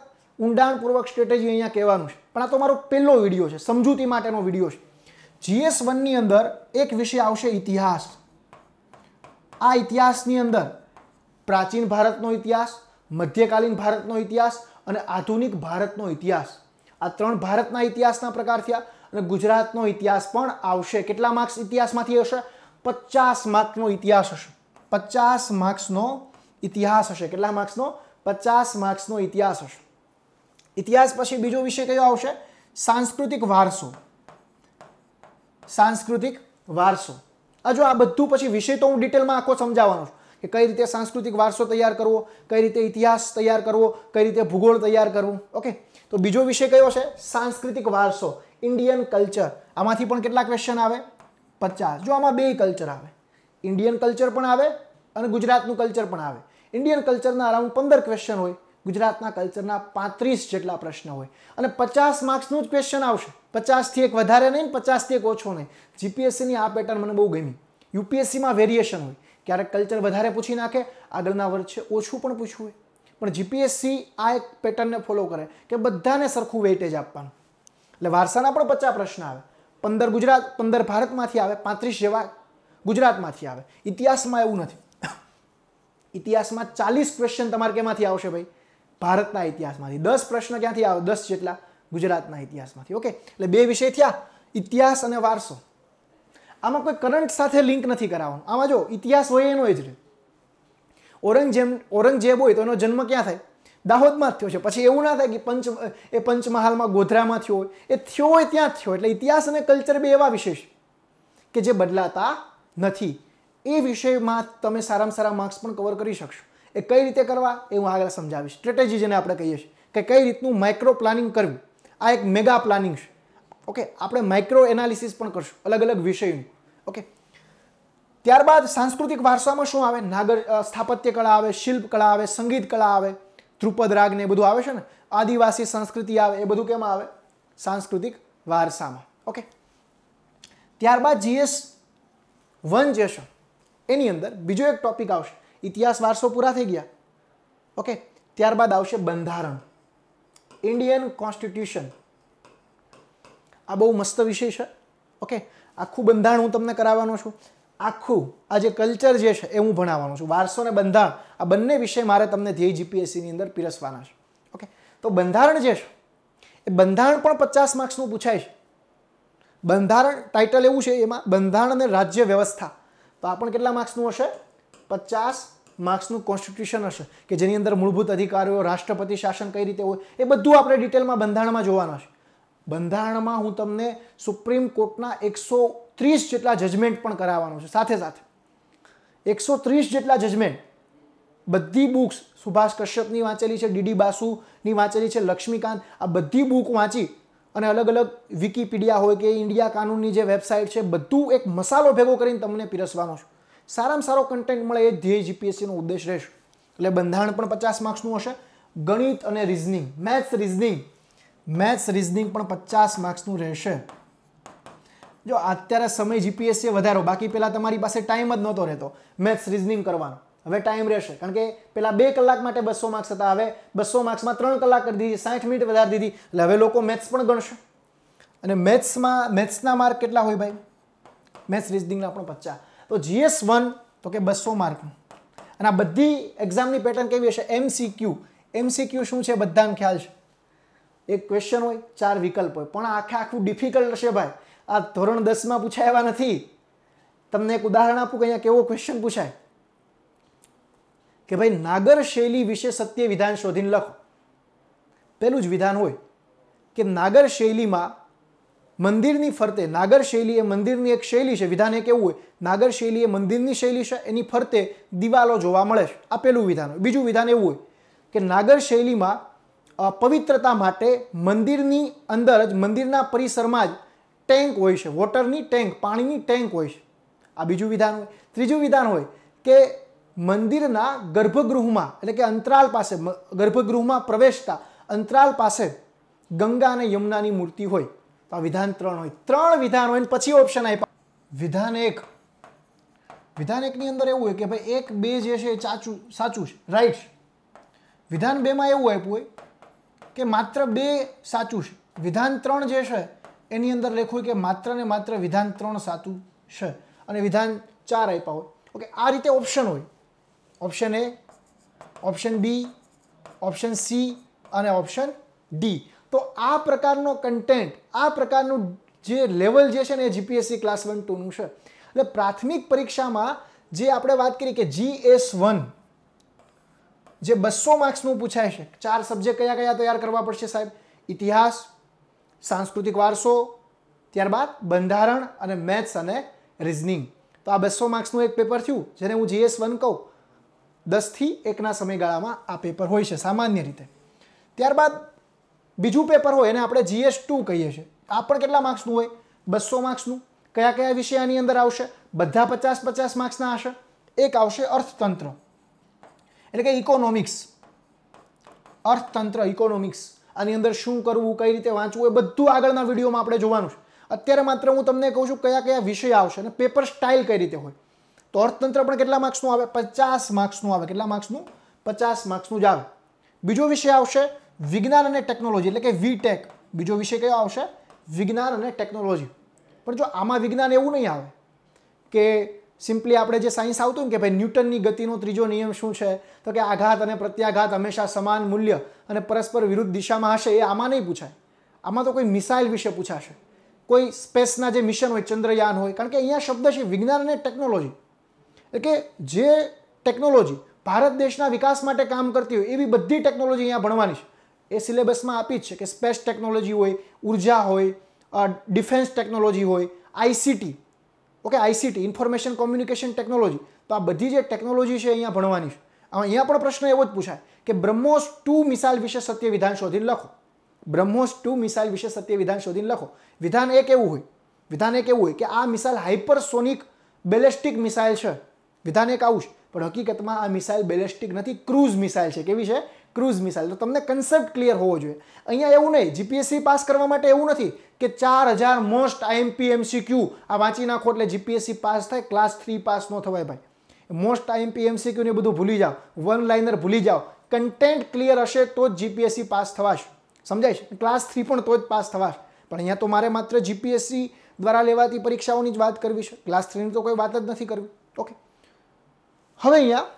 ઊંડાણપૂર્વક સ્ટ્રેટેજી અહીંયા કહેવાનું છે પણ આ તો મારો પહેલો વિડીયો છે સમજૂતી માટેનો વિડીયો છે જીએસ વનની અંદર એક વિષય આવશે ઇતિહાસ આ ઇતિહાસની અંદર પ્રાચીન ભારતનો ઇતિહાસ મધ્યકાલીન ભારતનો ઇતિહાસ અને આધુનિક ભારતનો ઇતિહાસ આ ત્રણ ભારતના ઇતિહાસના પ્રકાર થયા અને ગુજરાતનો ઇતિહાસ પણ આવશે કેટલા માર્ક્સ ઇતિહાસમાંથી હશે પચાસ માર્ક્સનો ઇતિહાસ હશે પચાસ માર્ક્સનો ઇતિહાસ હશે કેટલા માર્ક્સનો પચાસ માર્ક્સનો ઇતિહાસ હશે ઇતિહાસ પછી બીજો વિષય કયો આવશે સાંસ્કૃતિક વારસો સાંસ્કૃતિક વારસો આ જો આ બધું પછી વિષય તો હું ડિટેલમાં આખો સમજાવવાનો છું કે કઈ રીતે સાંસ્કૃતિક વારસો તૈયાર કરવો કઈ રીતે ઇતિહાસ તૈયાર કરવો કઈ રીતે ભૂગોળ તૈયાર કરવું ઓકે તો બીજો વિષય કયો છે સાંસ્કૃતિક વારસો ઇન્ડિયન કલ્ચર આમાંથી પણ કેટલા ક્વેશ્ચન આવે પચાસ જો આમાં બે કલ્ચર આવે ઇન્ડિયન કલ્ચર પણ આવે અને ગુજરાતનું કલ્ચર પણ આવે ઇન્ડિયન કલ્ચરના અરાઉન્ડ પંદર ક્વેશ્ચન હોય ગુજરાતના કલ્ચરના પાંત્રીસ જેટલા પ્રશ્ન હોય અને પચાસ માર્ક્સનું જ ક્વેશ્ચન આવશે પચાસથી એક વધારે નહીં પચાસથી એક ઓછો નહીં જીપીએસસીની આ પેટર્ન મને બહુ ગમી યુપીએસસીમાં વેરિએશન હોય ક્યારેક કલ્ચર વધારે પૂછી નાખે આગળના વર્ષે ઓછું પણ પૂછવું હોય પણ જીપીએસસી આ એક પેટર્નને ફોલો કરે કે બધાને સરખું વેઇટેજ આપવાનું એટલે વારસાના પણ પચાસ પ્રશ્ન આવે પંદર ગુજરાત પંદર ભારતમાંથી આવે પાંત્રીસ જેવા ગુજરાતમાંથી આવે ઇતિહાસમાં એવું નથી ઇતિહાસમાં ચાલીસ ક્વેશ્ચન તમારે કેમાંથી આવશે ભાઈ ભારતના ઇતિહાસમાંથી દસ પ્રશ્ન ક્યાંથી આવે દસ જેટલા ગુજરાતના ઇતિહાસમાંથી ઓકે એટલે બે વિષય થયા ઇતિહાસ અને વારસો આમાં કોઈ કરંટ સાથે લિંક નથી કરાવવાનું આમાં જો ઇતિહાસ હોય એનો એ જ રહે ઔરંગઝેબ ઔરંગઝેબ હોય તો એનો જન્મ ક્યાં થાય દાહોદમાં જ થયો છે પછી એવું ના થાય કે પંચ એ પંચમહાલમાં ગોધરામાં થયો હોય એ થયો હોય ત્યાં જ થયો એટલે ઇતિહાસ અને કલ્ચર બે એવા વિશેષ કે જે બદલાતા નથી એ વિષયમાં તમે સારામાં સારા માર્ક્સ પણ કવર કરી શકશો એ કઈ રીતે કરવા એ હું આગળ સમજાવીશ સ્ટ્રેટેજી જેને આપણે કહીએ છીએ કે કઈ રીતનું માઇક્રો પ્લાનિંગ કરવું આ એક મેગા પ્લાનિંગ છે ઓકે આપણે માઇક્રો એનાલિસિસ પણ કરશું અલગ અલગ વિષયનું ઓકે ત્યારબાદ સાંસ્કૃતિક વારસામાં શું આવે નાગર સ્થાપત્ય કળા આવે શિલ્પ કળા આવે સંગીત કળા આવે ધ્રુપદ રાગ ને એ બધું આવે છે ને આદિવાસી સંસ્કૃતિ આવે એ બધું કેમ આવે સાંસ્કૃતિક વારસામાં ઓકે ત્યારબાદ જીએસ વન જે છે એની અંદર બીજો એક ટોપિક આવશે ઇતિહાસ વારસો પૂરા થઈ ગયા ઓકે ત્યારબાદ આવશે બંધારણ ઇન્ડિયન કોન્સ્ટિટ્યુશન આ બહુ મસ્ત વિષય છે ઓકે આખું બંધારણ હું તમને કરાવવાનો છું આખું આ જે કલ્ચર જે છે એ હું ભણાવવાનો છું વારસો ને બંધારણ આ બંને વિષય મારે તમને ધ્યેય જીપીએસસીની અંદર પીરસવાના છે ઓકે તો બંધારણ જે છે એ બંધારણ પણ પચાસ માર્ક્સનું પૂછાય છે બંધારણ ટાઇટલ એવું છે એમાં બંધારણ અને રાજ્ય વ્યવસ્થા તો આ પણ કેટલા માર્ક્સનું હશે પચાસ માર્ક્સનું કોન્સ્ટિટ્યુશન હશે કે જેની અંદર મૂળભૂત અધિકારીઓ રાષ્ટ્રપતિ શાસન કઈ રીતે હોય એ બધું આપણે ડિટેલમાં બંધારણમાં જોવાના છે બંધારણમાં હું તમને સુપ્રીમ કોર્ટના એકસો ત્રીસ જેટલા જજમેન્ટ પણ કરાવવાનું છે સાથે સાથે એકસો ત્રીસ જેટલા જજમેન્ટ બધી બુક્સ સુભાષ કશ્યપની વાંચેલી છે ડીડી બાસુની વાંચેલી છે લક્ષ્મીકાંત આ બધી બુક વાંચી અને અલગ અલગ વિકીપીડિયા હોય કે ઇન્ડિયા કાનૂનની જે વેબસાઇટ છે બધું એક મસાલો ભેગો કરીને તમને પીરસવાનો છે સારામાં સારો કન્ટેન્ટ મળે એ ધ્યેય જીપીએસસીનો ઉદ્દેશ રહેશે એટલે બંધારણ પણ પચાસ માર્ક્સનું હશે ગણિત અને reasoning maths reasoning maths reasoning પણ પચાસ માર્ક્સનું રહેશે જો અત્યારે સમય જીપીએસસી વધારો બાકી પહેલાં તમારી પાસે ટાઈમ જ નહોતો રહેતો મેથ્સ રિઝનિંગ કરવાનો હવે ટાઈમ રહેશે કારણ કે પહેલાં બે કલાક માટે બસો માર્ક્સ હતા હવે બસો માર્ક્સમાં ત્રણ કલાક કરી દીધી સાઠ મિનિટ વધારી દીધી એટલે હવે લોકો મેથ્સ પણ ગણશે અને મેથ્સમાં મેથ્સના માર્ક કેટલા હોય ભાઈ મેથ્સ રિઝનિંગના પણ પચ્ચા તો જીએસ વન તો કે બસો માર્ક અને આ બધી એક્ઝામની પેટર્ન કેવી હશે એમસીક્યુ એમસીક્યુ શું છે બધાને ખ્યાલ છે એક ક્વેશ્ચન હોય ચાર વિકલ્પ હોય પણ આખે આખું ડિફિકલ્ટ હશે ભાઈ આ ધોરણ દસમાં પૂછાય એવા નથી તમને એક ઉદાહરણ આપું કે અહીંયા કેવો ક્વેશ્ચન પૂછાય કે ભાઈ નાગર શૈલી વિશે સત્ય વિધાન શોધીને લખો પહેલું જ વિધાન હોય કે નાગર શૈલીમાં મંદિરની ફરતે નાગર શૈલી એ મંદિરની એક શૈલી છે વિધાન એક એવું હોય નાગર શૈલી એ મંદિરની શૈલી છે એની ફરતે દિવાલો જોવા મળે છે આ પેલું વિધાન હોય બીજું વિધાન એવું હોય કે નાગર શૈલીમાં પવિત્રતા માટે મંદિરની અંદર જ મંદિરના પરિસરમાં જ ટેન્ક હોય છે વોટરની ટેન્ક પાણીની ટેન્ક હોય છે આ બીજું વિધાન હોય ત્રીજું વિધાન હોય કે મંદિરના ગર્ભગૃહમાં એટલે કે અંતરાલ પાસે ગર્ભગૃહમાં પ્રવેશતા અંતરાલ પાસે ગંગા અને યમુનાની મૂર્તિ હોય તો આ વિધાન ત્રણ હોય ત્રણ વિધાન હોય પછી ઓપ્શન આપ્યા વિધાન એક વિધાન એકની અંદર એવું હોય કે ભાઈ એક બે જે છે એ ચાચું સાચું છે રાઈટ વિધાન બેમાં એવું આપ્યું હોય કે માત્ર બે સાચું છે વિધાન ત્રણ જે છે એની અંદર લખ્યું કે માત્ર ને માત્ર વિધાન ત્રણ સાતું છે અને વિધાન ચાર આપ્યા હોય ઓકે આ રીતે ઓપ્શન હોય option A option B option C અને ઓપ્શન ડી તો આ પ્રકારનો કન્ટેન્ટ આ પ્રકારનું જે લેવલ જે છે ને એ જીપીએસસી ક્લાસ વન ટુનું છે એટલે પ્રાથમિક પરીક્ષામાં જે આપણે વાત કરી કે જી એસ વન જે બસો માર્ક્સનું પૂછાય છે ચાર સબ્જેક્ટ કયા કયા તૈયાર કરવા પડશે સાહેબ ઇતિહાસ સાંસ્કૃતિક વારસો ત્યારબાદ બંધારણ અને મેથ્સ અને રિઝનિંગ તો આ બસો માર્ક્સનું એક પેપર થયું જેને હું જીએસ વન કહું દસથી એકના સમયગાળામાં આ પેપર હોય છે સામાન્ય રીતે ત્યારબાદ બીજું પેપર હોય એને આપણે જીએસ ટુ કહીએ છીએ આ પણ કેટલા માર્ક્સનું હોય બસો માર્ક્સનું કયા કયા વિષય આની અંદર આવશે બધા પચાસ પચાસ માર્ક્સના હશે એક આવશે અર્થતંત્ર એટલે કે ઇકોનોમિક્સ અર્થતંત્ર ઇકોનોમિક્સ આની અંદર શું કરવું કઈ રીતે વાંચવું એ બધું આગળના વિડીયોમાં આપણે જોવાનું છે અત્યારે માત્ર હું તમને કહું છું કયા કયા વિષય આવશે અને પેપર સ્ટાઇલ કઈ રીતે હોય તો અર્થતંત્ર પણ કેટલા માર્ક્સનું આવે પચાસ માર્ક્સનું આવે કેટલા માર્ક્સનું પચાસ માર્ક્સનું જ આવે બીજો વિષય આવશે વિજ્ઞાન અને ટેકનોલોજી એટલે કે વીટેક બીજો વિષય કયો આવશે વિજ્ઞાન અને ટેકનોલોજી પણ જો આમાં વિજ્ઞાન એવું નહીં આવે કે સિમ્પલી આપણે જે સાયન્સ આવતું ને કે ભાઈ ન્યૂટનની ગતિનો ત્રીજો નિયમ શું છે તો કે આઘાત અને પ્રત્યાઘાત હંમેશા સમાન મૂલ્ય અને પરસ્પર વિરુદ્ધ દિશામાં હશે એ આમાં નહીં પૂછાય આમાં તો કોઈ મિસાઇલ વિશે પૂછાશે કોઈ સ્પેસના જે મિશન હોય ચંદ્રયાન હોય કારણ કે અહીંયા શબ્દ છે વિજ્ઞાન અને ટેકનોલોજી એટલે કે જે ટેકનોલોજી ભારત દેશના વિકાસ માટે કામ કરતી હોય એવી બધી ટેકનોલોજી અહીંયા ભણવાની છે એ સિલેબસમાં આપી જ છે કે સ્પેસ ટેકનોલોજી હોય ઉર્જા હોય ડિફેન્સ ટેકનોલોજી હોય ICT okay ICT information communication technology તો આ બધી જે ટેકનોલોજી છે અહીંયા ભણવાની છે અહીંયા પણ પ્રશ્ન એવો જ પૂછાય કે બ્રહ્મોસ ટુ મિસાઇલ વિશે સત્ય વિધાન શોધીને લખો બ્રહ્મોસ ટુ મિસાઇલ વિશે સત્ય વિધાન શોધીને લખો વિધાન એક એવું હોય વિધાન એક એવું હોય કે આ મિસાઇલ હાઇપરસોનિક બેલેસ્ટિક મિસાઇલ છે વિધાન એક આવું છે પણ હકીકતમાં આ મિસાઇલ બેલેસ્ટિક નથી ક્રૂઝ મિસાઇલ છે કેવી છે ક્રૂઝ મિસાઇલ તો તમને કન્સેપ્ટ ક્લિયર હોવો જોઈએ અહીંયા એવું નહીં જીપીએસસી પાસ કરવા માટે એવું નથી કે ચાર હજાર મોસ્ટ આઈએમપી એમસીક્યુ આ વાંચી નાખો એટલે જીપીએસસી પાસ થાય ક્લાસ થ્રી પાસ ન થવાય ભાઈ મોસ્ટ આઈએમપી ને બધું ભૂલી જાઓ વન લાઇનર ભૂલી જાઓ કન્ટેન્ટ ક્લિયર હશે તો જ જીપીએસસી પાસ થવાશ સમજાય છે ક્લાસ થ્રી પણ તો જ પાસ થવાશ પણ અહીંયા તો મારે માત્ર જીપીએસસી દ્વારા લેવાતી પરીક્ષાઓની જ વાત કરવી છે ક્લાસ થ્રીની તો કોઈ વાત જ નથી કરવી ઓકે હવે અહીંયા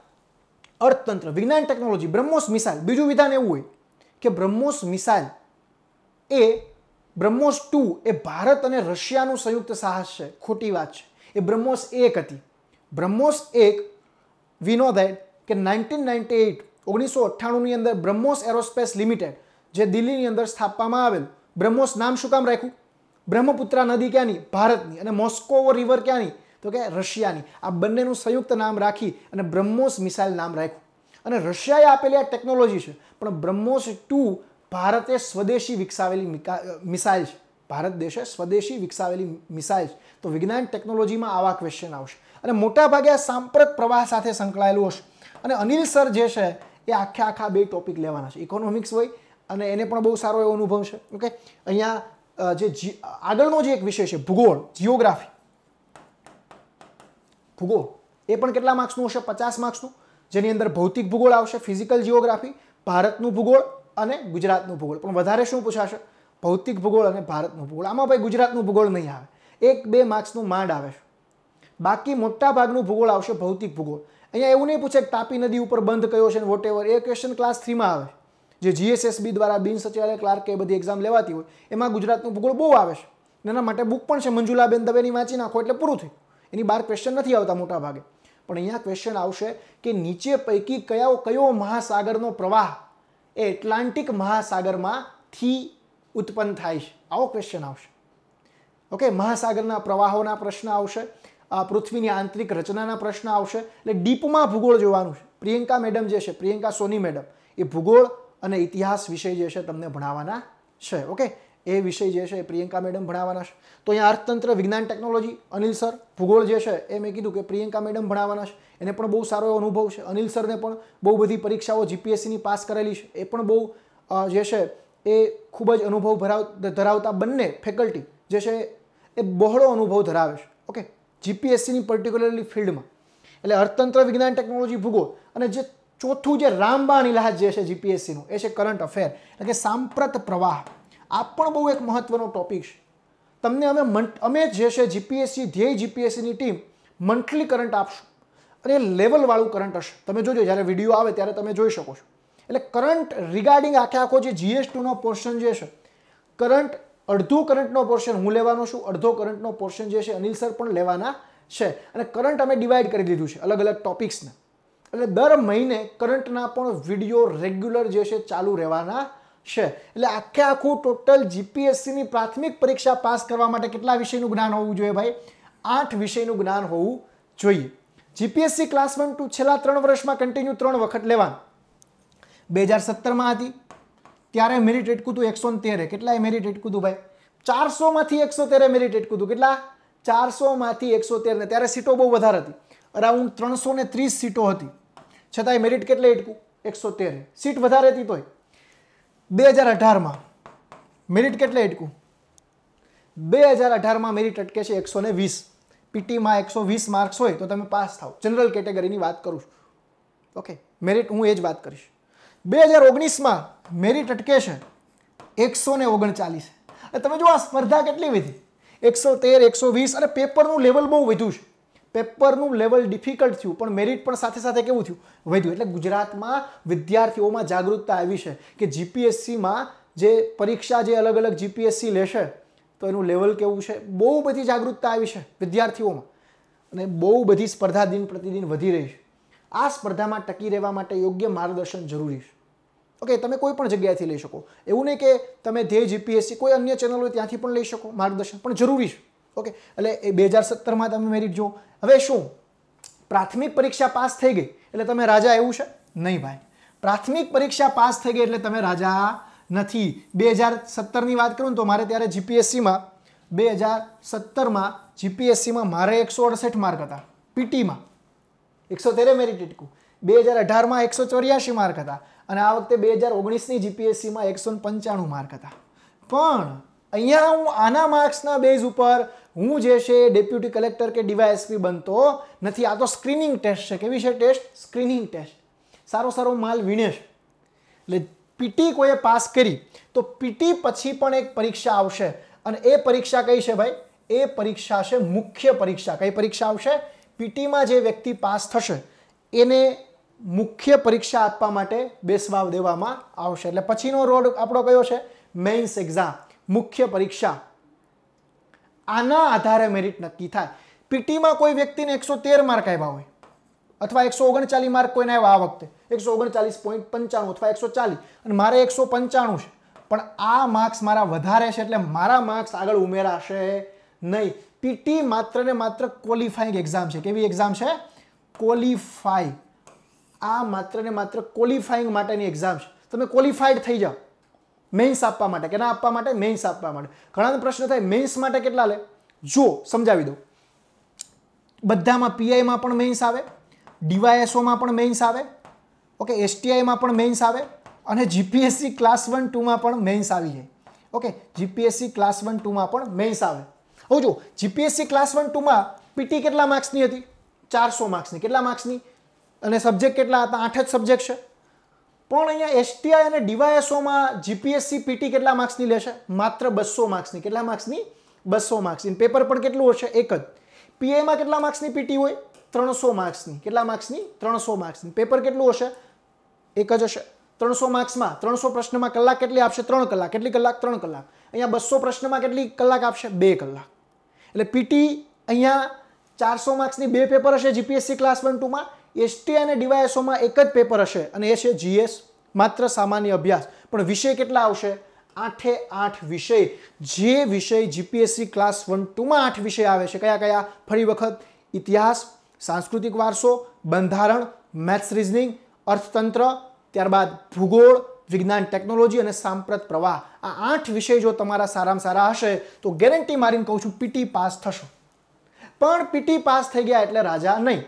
અર્થતંત્ર વિજ્ઞાન ટેકનોલોજી બ્રહ્મોસ મિસાઇલ બીજું વિધાન એવું હોય કે બ્રહ્મોસ મિસાઇલ એ બ્રહ્મોસ ટુ એ ભારત અને રશિયાનું સંયુક્ત સાહસ છે ખોટી વાત છે એ બ્રહ્મોસ એક હતી બ્રહ્મોસ એક વી નો ધેટ કે નાઇન્ટીન નાઇન્ટી એટ ઓગણીસો અઠ્ઠાણુંની અંદર બ્રહ્મોસ એરોસ્પેસ લિમિટેડ જે દિલ્હીની અંદર સ્થાપવામાં આવેલ બ્રહ્મોસ નામ શું કામ રાખ્યું બ્રહ્મપુત્રા નદી ક્યાંની ભારતની અને મોસ્કો રિવર ક્યાંની તો કે રશિયાની આ બંનેનું સંયુક્ત નામ રાખી અને બ્રહ્મોસ મિસાઇલ નામ રાખ્યું અને રશિયાએ આપેલી આ ટેકનોલોજી છે પણ બ્રહ્મોસ ટુ ભારતે સ્વદેશી વિકસાવેલી મિસાઇલ છે ભારત દેશે સ્વદેશી વિકસાવેલી મિસાઇલ છે તો વિજ્ઞાન ટેકનોલોજીમાં આવા ક્વેશ્ચન આવશે અને મોટાભાગે આ સાંપ્રત પ્રવાહ સાથે સંકળાયેલું હશે અને અનિલ સર જે છે એ આખા આખા બે ટોપિક લેવાના છે ઇકોનોમિક્સ હોય અને એને પણ બહુ સારો એવો અનુભવ છે ઓકે અહીંયા જે આગળનો જે એક વિષય છે ભૂગોળ જિયોગ્રાફી ભૂગોળ એ પણ કેટલા માર્ક્સનું હશે પચાસ માર્ક્સનું જેની અંદર ભૌતિક ભૂગોળ આવશે ફિઝિકલ જીઓગ્રાફી ભારતનું ભૂગોળ અને ગુજરાતનું ભૂગોળ પણ વધારે શું પૂછાશે ભૌતિક ભૂગોળ અને ભારતનું ભૂગોળ આમાં ભાઈ ગુજરાતનું ભૂગોળ નહીં આવે એક બે માર્ક્સનું માંડ આવે છે બાકી મોટા ભાગનું ભૂગોળ આવશે ભૌતિક ભૂગોળ અહીંયા એવું નહીં પૂછે કે તાપી નદી ઉપર બંધ કયો છે વોટ એવર એ ક્વેશ્ચન ક્લાસ થ્રીમાં આવે જે જીએસએસબી દ્વારા બિન સચિવાલય ક્લાર્ક એ બધી એક્ઝામ લેવાતી હોય એમાં ગુજરાતનું ભૂગોળ બહુ આવે છે એના માટે બુક પણ છે મંજુલાબેન દવેની વાંચી નાખો એટલે પૂરું થયું એની બહાર ક્વેશ્ચન નથી આવતા મોટા ભાગે પણ અહીંયા ક્વેશ્ચન આવશે કે નીચે પૈકી કયો કયો મહાસાગરનો પ્રવાહ એ એટલાન્ટિક મહાસાગરમાંથી ઉત્પન્ન થાય છે આવો ક્વેશ્ચન આવશે ઓકે મહાસાગરના પ્રવાહોના પ્રશ્ન આવશે પૃથ્વીની આંતરિક રચનાના પ્રશ્ન આવશે એટલે ડીપમાં ભૂગોળ જોવાનું છે પ્રિયંકા મેડમ જે છે પ્રિયંકા સોની મેડમ એ ભૂગોળ અને ઇતિહાસ વિષય જે છે તમને ભણાવવાના છે ઓકે એ વિષય જે છે એ પ્રિયંકા મેડમ ભણાવવાના છે તો અહીંયા અર્થતંત્ર વિજ્ઞાન ટેકનોલોજી અનિલ સર ભૂગોળ જે છે એ મેં કીધું કે પ્રિયંકા મેડમ ભણાવવાના છે એને પણ બહુ સારો એવો અનુભવ છે અનિલ સરને પણ બહુ બધી પરીક્ષાઓ જીપીએસસીની પાસ કરેલી છે એ પણ બહુ જે છે એ ખૂબ જ અનુભવ ભરાવ ધરાવતા બંને ફેકલ્ટી જે છે એ બહોળો અનુભવ ધરાવે છે ઓકે જીપીએસસીની પર્ટિક્યુલરલી ફિલ્ડમાં એટલે અર્થતંત્ર વિજ્ઞાન ટેકનોલોજી ભૂગોળ અને જે ચોથું જે રામબાણ ઇલાજ જે છે જીપીએસસીનું એ છે કરંટ અફેર એટલે કે સાંપ્રત પ્રવાહ આ પણ બહુ એક મહત્ત્વનો ટોપિક છે તમને અમે મંથ અમે જે છે જીપીએસસી ધ્યેય જીપીએસસીની ટીમ મંથલી કરંટ આપશું અને લેવલવાળું કરંટ હશે તમે જોજો જ્યારે વિડીયો આવે ત્યારે તમે જોઈ શકો છો એટલે કરંટ રિગાર્ડિંગ આખે આખો જે જીએસ પોર્શન જે છે કરંટ અડધો કરંટનો પોર્શન હું લેવાનો છું અડધો કરંટનો પોર્શન જે છે અનિલ સર પણ લેવાના છે અને કરંટ અમે ડિવાઈડ કરી દીધું છે અલગ અલગ ટોપિક્સને એટલે દર મહિને કરંટના પણ વિડીયો રેગ્યુલર જે છે ચાલુ રહેવાના છે એટલે આખે આખું ટોટલ જીપીએસસીની પ્રાથમિક પરીક્ષા પાસ કરવા માટે કેટલા વિષયનું જ્ઞાન હોવું જોઈએ ભાઈ આઠ વિષયનું જ્ઞાન હોવું જોઈએ જીપીએસસી ક્લાસ વન ટુ છેલ્લા ત્રણ વર્ષમાં કન્ટિન્યુ ત્રણ વખત લેવાનું બે હજાર સત્તરમાં હતી ત્યારે મેરિટ એટકું હતું એકસો તેરે કેટલા મેરિટ એટકું હતું ભાઈ ચારસોમાંથી એકસો તેરે મેરિટ એટકું હતું કેટલા ચારસોમાંથી એકસો તેરને ત્યારે સીટો બહુ વધારે હતી અરાઉન્ડ ત્રણસો ને ત્રીસ સીટો હતી છતાંય મેરિટ કેટલે એટકું એકસો તેરે સીટ વધારે હતી તોય બે હજાર અઢારમાં મેરિટ કેટલે અટકું બે હજાર અઢારમાં મેરિટ અટકે છે એકસો ને વીસ પીટીમાં એકસો વીસ માર્ક્સ હોય તો તમે પાસ થાવ જનરલ કેટેગરીની વાત કરું છું ઓકે મેરિટ હું એ જ વાત કરીશ બે હજાર ઓગણીસમાં મેરિટ અટકે છે એકસો ને ઓગણચાલીસ તમે જો આ સ્પર્ધા કેટલી વધી એકસો તેર એકસો વીસ અને પેપરનું લેવલ બહુ વધ્યું છે પેપરનું લેવલ ડિફિકલ્ટ થયું પણ મેરિટ પણ સાથે સાથે કેવું થયું વધ્યું એટલે ગુજરાતમાં વિદ્યાર્થીઓમાં જાગૃતતા આવી છે કે જીપીએસસીમાં જે પરીક્ષા જે અલગ અલગ જીપીએસસી લેશે તો એનું લેવલ કેવું છે બહુ બધી જાગૃતતા આવી છે વિદ્યાર્થીઓમાં અને બહુ બધી સ્પર્ધા દિન પ્રતિદિન વધી રહી છે આ સ્પર્ધામાં ટકી રહેવા માટે યોગ્ય માર્ગદર્શન જરૂરી છે ઓકે તમે કોઈ પણ જગ્યાએથી લઈ શકો એવું નહીં કે તમે ધ્યેય જીપીએસસી કોઈ અન્ય ચેનલ હોય ત્યાંથી પણ લઈ શકો માર્ગદર્શન પણ જરૂરી છે ઓકે એટલે એ બે હજાર સત્તરમાં તમે મેરિટ જુઓ હવે શું પ્રાથમિક પરીક્ષા પાસ થઈ ગઈ એટલે તમે રાજા એવું છે નહીં ભાઈ પ્રાથમિક પરીક્ષા પાસ થઈ ગઈ એટલે તમે રાજા નથી બે હજાર સત્તરની વાત કરું તો મારે ત્યારે જીપીએસસીમાં બે હજાર સત્તરમાં જીપીએસસીમાં મારે એકસો અડસઠ માર્ક હતા પીટીમાં એકસો તેરે મેરિટ ઇટકું બે હજાર અઢારમાં એકસો ચોર્યાસી માર્ક હતા અને આ વખતે બે હજાર ઓગણીસની જીપીએસસીમાં એકસો પંચાણું માર્ક હતા પણ અહીંયા હું આના માર્ક્સના બેઝ ઉપર હું જે છે ડેપ્યુટી કલેક્ટર કે ડીવાયએસપી બનતો નથી આ તો સ્ક્રીનિંગ ટેસ્ટ છે કેવી છે ટેસ્ટ સ્ક્રીનિંગ ટેસ્ટ સારો સારો માલ વિનેશ એટલે પીટી કોઈએ પાસ કરી તો પીટી પછી પણ એક પરીક્ષા આવશે અને એ પરીક્ષા કઈ છે ભાઈ એ પરીક્ષા છે મુખ્ય પરીક્ષા કઈ પરીક્ષા આવશે પીટીમાં જે વ્યક્તિ પાસ થશે એને મુખ્ય પરીક્ષા આપવા માટે બેસવા દેવામાં આવશે એટલે પછીનો રોડ આપણો કયો છે મેઇન્સ એક્ઝામ મુખ્ય પરીક્ષા આના આધારે મેરિટ નક્કી થાય પીટીમાં કોઈ વ્યક્તિને એકસો તેર માર્ક આવ્યા હોય અથવા એકસો ઓગણચાલીસ માર્ક કોઈને આવ્યા આ વખતે એકસો ઓગણચાલીસ પોઈન્ટ પંચાણું અથવા એકસો ચાલીસ અને મારે એકસો પંચાણું છે પણ આ માર્ક્સ મારા વધારે છે એટલે મારા માર્ક્સ આગળ ઉમેરાશે નહીં પીટી માત્ર ને માત્ર ક્વોલિફાઈંગ એક્ઝામ છે કેવી એક્ઝામ છે ક્વોલિફાઈ આ માત્ર ને માત્ર ક્વોલિફાઈંગ માટેની એક્ઝામ છે તમે ક્વોલિફાઈડ થઈ જાઓ મેન્સ આપવા માટે કેના આપવા માટે મેન્સ આપવા માટે ઘણાને પ્રશ્ન થાય મેન્સ માટે કેટલા લે જો સમજાવી દો બધામાં પીઆઈમાં પણ મેન્સ આવે ડીવાયએસઓમાં પણ મેન્સ આવે ઓકે એસટીઆઈમાં પણ મેન્સ આવે અને જીપીએસસી ક્લાસ વન ટુમાં પણ મેન્સ આવી જાય ઓકે જીપીએસસી ક્લાસ વન ટુમાં પણ મેન્સ આવે હવે જો જીપીએસસી ક્લાસ વન ટુમાં પીટી કેટલા માર્ક્સની હતી ચારસો માર્ક્સની કેટલા માર્ક્સની અને સબ્જેક્ટ કેટલા હતા આઠ જ સબ્જેક્ટ છે પણ અહીંયા એસટીઆઈ અને ડીવાયએસઓમાં જીપીએસસી પીટી કેટલા માર્ક્સની લેશે માત્ર બસો માર્ક્સની કેટલા માર્ક્સની બસો માર્ક્સની પેપર પણ કેટલું હશે એક જ પીએમાં કેટલા માર્ક્સની પીટી હોય ત્રણસો માર્ક્સની કેટલા માર્ક્સની ત્રણસો માર્ક્સની પેપર કેટલું હશે એક જ હશે ત્રણસો માર્ક્સમાં ત્રણસો પ્રશ્નમાં કલાક કેટલી આપશે ત્રણ કલાક કેટલી કલાક ત્રણ કલાક અહીંયા બસો પ્રશ્નમાં કેટલી કલાક આપશે બે કલાક એટલે પીટી અહીંયા ચારસો માર્ક્સની બે પેપર હશે જીપીએસસી ક્લાસ વન ટુમાં એસટી અને ડીવાયએસઓમાં એક જ પેપર હશે અને એ છે જીએસ માત્ર સામાન્ય અભ્યાસ પણ વિષય કેટલા આવશે આઠે આઠ વિષય જે વિષય જીપીએસસી ક્લાસ વન ટુમાં આઠ વિષય આવે છે કયા કયા ફરી વખત ઇતિહાસ સાંસ્કૃતિક વારસો બંધારણ મેથ્સ રિઝનિંગ અર્થતંત્ર ત્યારબાદ ભૂગોળ વિજ્ઞાન ટેકનોલોજી અને સાંપ્રત પ્રવાહ આ આઠ વિષય જો તમારા સારામાં સારા હશે તો ગેરંટી મારીને કહું છું પીટી પાસ થશો પણ પીટી પાસ થઈ ગયા એટલે રાજા નહીં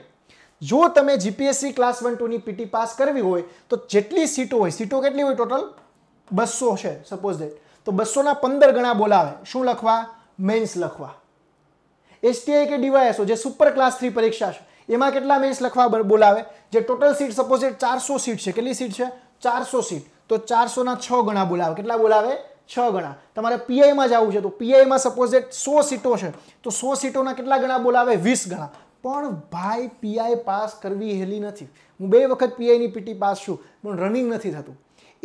જો તમે જીપીએસસી ક્લાસ વન ટુની પીટી પાસ કરવી હોય તો જેટલી સીટો હોય સીટો કેટલી હોય ટોટલ બસો છે સપોઝ દેટ તો બસોના પંદર ગણા બોલાવે શું લખવા મેન્સ લખવા એસટીઆઈ કે ડીવાયએસઓ જે સુપર ક્લાસ થ્રી પરીક્ષા છે એમાં કેટલા મેન્સ લખવા બોલાવે જે ટોટલ સીટ સપોઝ દેટ ચારસો સીટ છે કેટલી સીટ છે ચારસો સીટ તો ચારસોના છ ગણા બોલાવે કેટલા બોલાવે છ ગણા તમારે પીઆઈમાં જવું છે તો પીઆઈમાં સપોઝ દેટ સો સીટો છે તો સો સીટોના કેટલા ગણા બોલાવે વીસ ગણા પણ ભાઈ પીઆઈ પાસ કરવી હેલી નથી હું બે વખત પીઆઈની પીટી પાસ છું પણ રનિંગ નથી થતું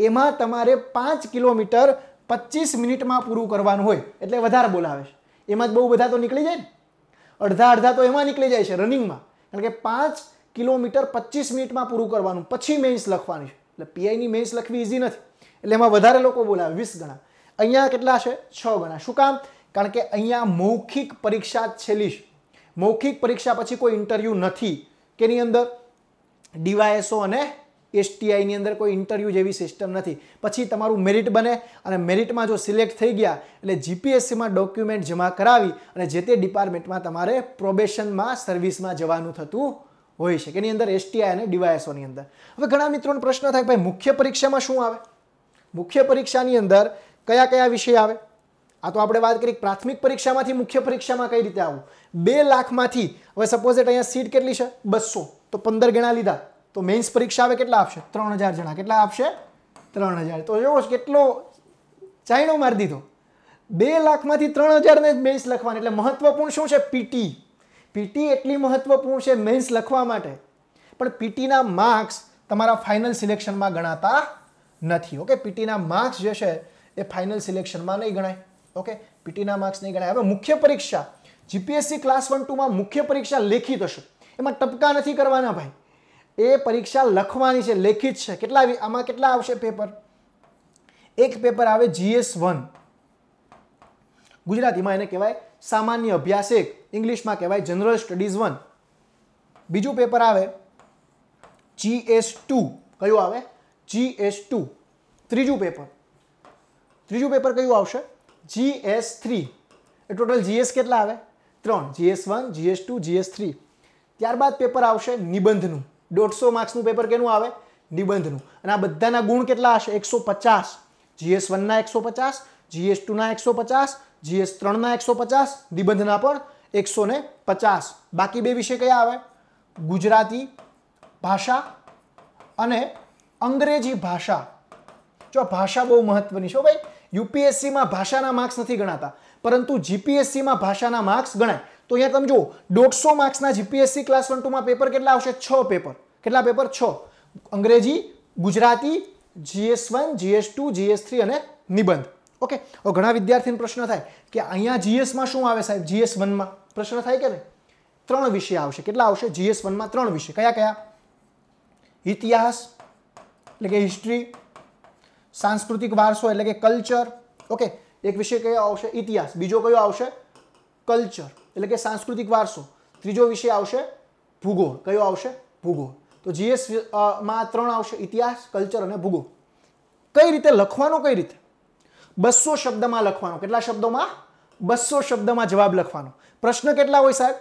એમાં તમારે પાંચ કિલોમીટર પચીસ મિનિટમાં પૂરું કરવાનું હોય એટલે વધારે બોલાવે છે એમાં જ બહુ બધા તો નીકળી જાય ને અડધા અડધા તો એમાં નીકળી જાય છે રનિંગમાં કારણ કે પાંચ કિલોમીટર પચીસ મિનિટમાં પૂરું કરવાનું પછી મેઇન્સ લખવાની છે એટલે પીઆઈની મેઇન્સ લખવી ઇઝી નથી એટલે એમાં વધારે લોકો બોલાવે વીસ ગણા અહીંયા કેટલા છે છ ગણા શું કામ કારણ કે અહીંયા મૌખિક પરીક્ષા છેલ્લી છે મૌખિક પરીક્ષા પછી કોઈ ઇન્ટરવ્યૂ નથી કેની અંદર ડીવાયએસઓ અને એસટીઆઈની અંદર કોઈ ઇન્ટરવ્યૂ જેવી સિસ્ટમ નથી પછી તમારું મેરિટ બને અને મેરિટમાં જો સિલેક્ટ થઈ ગયા એટલે જીપીએસસીમાં ડોક્યુમેન્ટ જમા કરાવી અને જે તે ડિપાર્ટમેન્ટમાં તમારે પ્રોબેશનમાં સર્વિસમાં જવાનું થતું હોય છે એની અંદર એસટીઆઈ અને ડીવાયએસઓની અંદર હવે ઘણા મિત્રોનો પ્રશ્ન થાય ભાઈ મુખ્ય પરીક્ષામાં શું આવે મુખ્ય પરીક્ષાની અંદર કયા કયા વિષય આવે આ તો આપણે વાત કરી પ્રાથમિક પરીક્ષામાંથી મુખ્ય પરીક્ષામાં કઈ રીતે આવું બે લાખમાંથી હવે સપોઝ એટ અહીંયા સીટ કેટલી છે બસો તો પંદર ગણા લીધા તો મેન્સ પરીક્ષા આવે કેટલા આપશે ત્રણ હજાર જણા કેટલા આપશે ત્રણ હજાર તો જોવો કેટલો ચાઇનો મારી દીધો બે લાખમાંથી ત્રણ હજારને જ મેન્સ લખવાની એટલે મહત્વપૂર્ણ શું છે પીટી પીટી એટલી મહત્વપૂર્ણ છે મેન્સ લખવા માટે પણ પીટીના માર્ક્સ તમારા ફાઇનલ સિલેક્શનમાં ગણાતા નથી ઓકે પીટીના માર્ક્સ જે છે એ ફાઇનલ સિલેક્શનમાં નહીં ગણાય ઓકે પીટીના માર્ક્સ નહીં ગણાય હવે મુખ્ય પરીક્ષા જીપીએસસી ક્લાસ વન ટુમાં મુખ્ય પરીક્ષા લેખિત હશે એમાં ટપકા નથી કરવાના ભાઈ એ પરીક્ષા લખવાની છે લેખિત છે કેટલા આમાં કેટલા આવશે પેપર એક પેપર આવે જીએસ વન ગુજરાતીમાં એને કહેવાય સામાન્ય અભ્યાસ એક ઇંગ્લિશમાં કહેવાય જનરલ સ્ટડીઝ વન બીજું પેપર આવે જીએસ ટુ કયું આવે જીએસ ટુ ત્રીજું પેપર ત્રીજું પેપર કયું આવશે જીએસ થ્રી એ ટોટલ જીએસ કેટલા આવે ત્રણ GS one GS two GS three ત્યારબાદ પેપર આવશે નિબંધનું દોઢસો માર્ક્સનું પેપર કેનું આવે નિબંધનું અને આ બધાના ગુણ કેટલા હશે એકસો પચાસ જીએસ વનના એકસો પચાસ જીએસ ટુના એકસો પચાસ જીએસ ત્રણના એકસો પચાસ નિબંધના પણ એકસો ને પચાસ બાકી બે વિષય કયા આવે ગુજરાતી ભાષા અને અંગ્રેજી ભાષા જો ભાષા બહુ મહત્વની છો ભાઈ યુપીએસસીમાં ભાષાના માર્ક્સ નથી ગણાતા પરંતુ જીપીએસસીમાં ભાષાના માર્ક્સ ગણાય તો અહીંયા તમે જુઓ દોઢસો માર્ક્સના જીપીએસસી ક્લાસ વન ટુમાં પેપર કેટલા આવશે છ પેપર કેટલા પેપર છ અંગ્રેજી Gujarati GS one GS two GS three અને નિબંધ ઓકે હવે ઘણા વિદ્યાર્થીને પ્રશ્ન થાય કે અહીંયા જીએસમાં શું આવે સાહેબ જીએસ વનમાં પ્રશ્ન થાય કે નહીં ત્રણ વિષય આવશે કેટલા આવશે જીએસ વનમાં ત્રણ વિષય કયા કયા ઇતિહાસ એટલે કે હિસ્ટ્રી સાંસ્કૃતિક વારસો એટલે કે કલ્ચર ઓકે એક વિષય કયો આવશે ઇતિહાસ બીજો કયો આવશે કલ્ચર એટલે કે સાંસ્કૃતિક વારસો ત્રીજો વિષય આવશે ભૂગોળ કયો આવશે ભૂગોળ તો જીએસ માં ત્રણ આવશે ઇતિહાસ કલ્ચર અને ભૂગોળ કઈ રીતે લખવાનો કઈ રીતે બસો શબ્દમાં લખવાનો કેટલા શબ્દોમાં બસો શબ્દમાં જવાબ લખવાનો પ્રશ્ન કેટલા હોય સાહેબ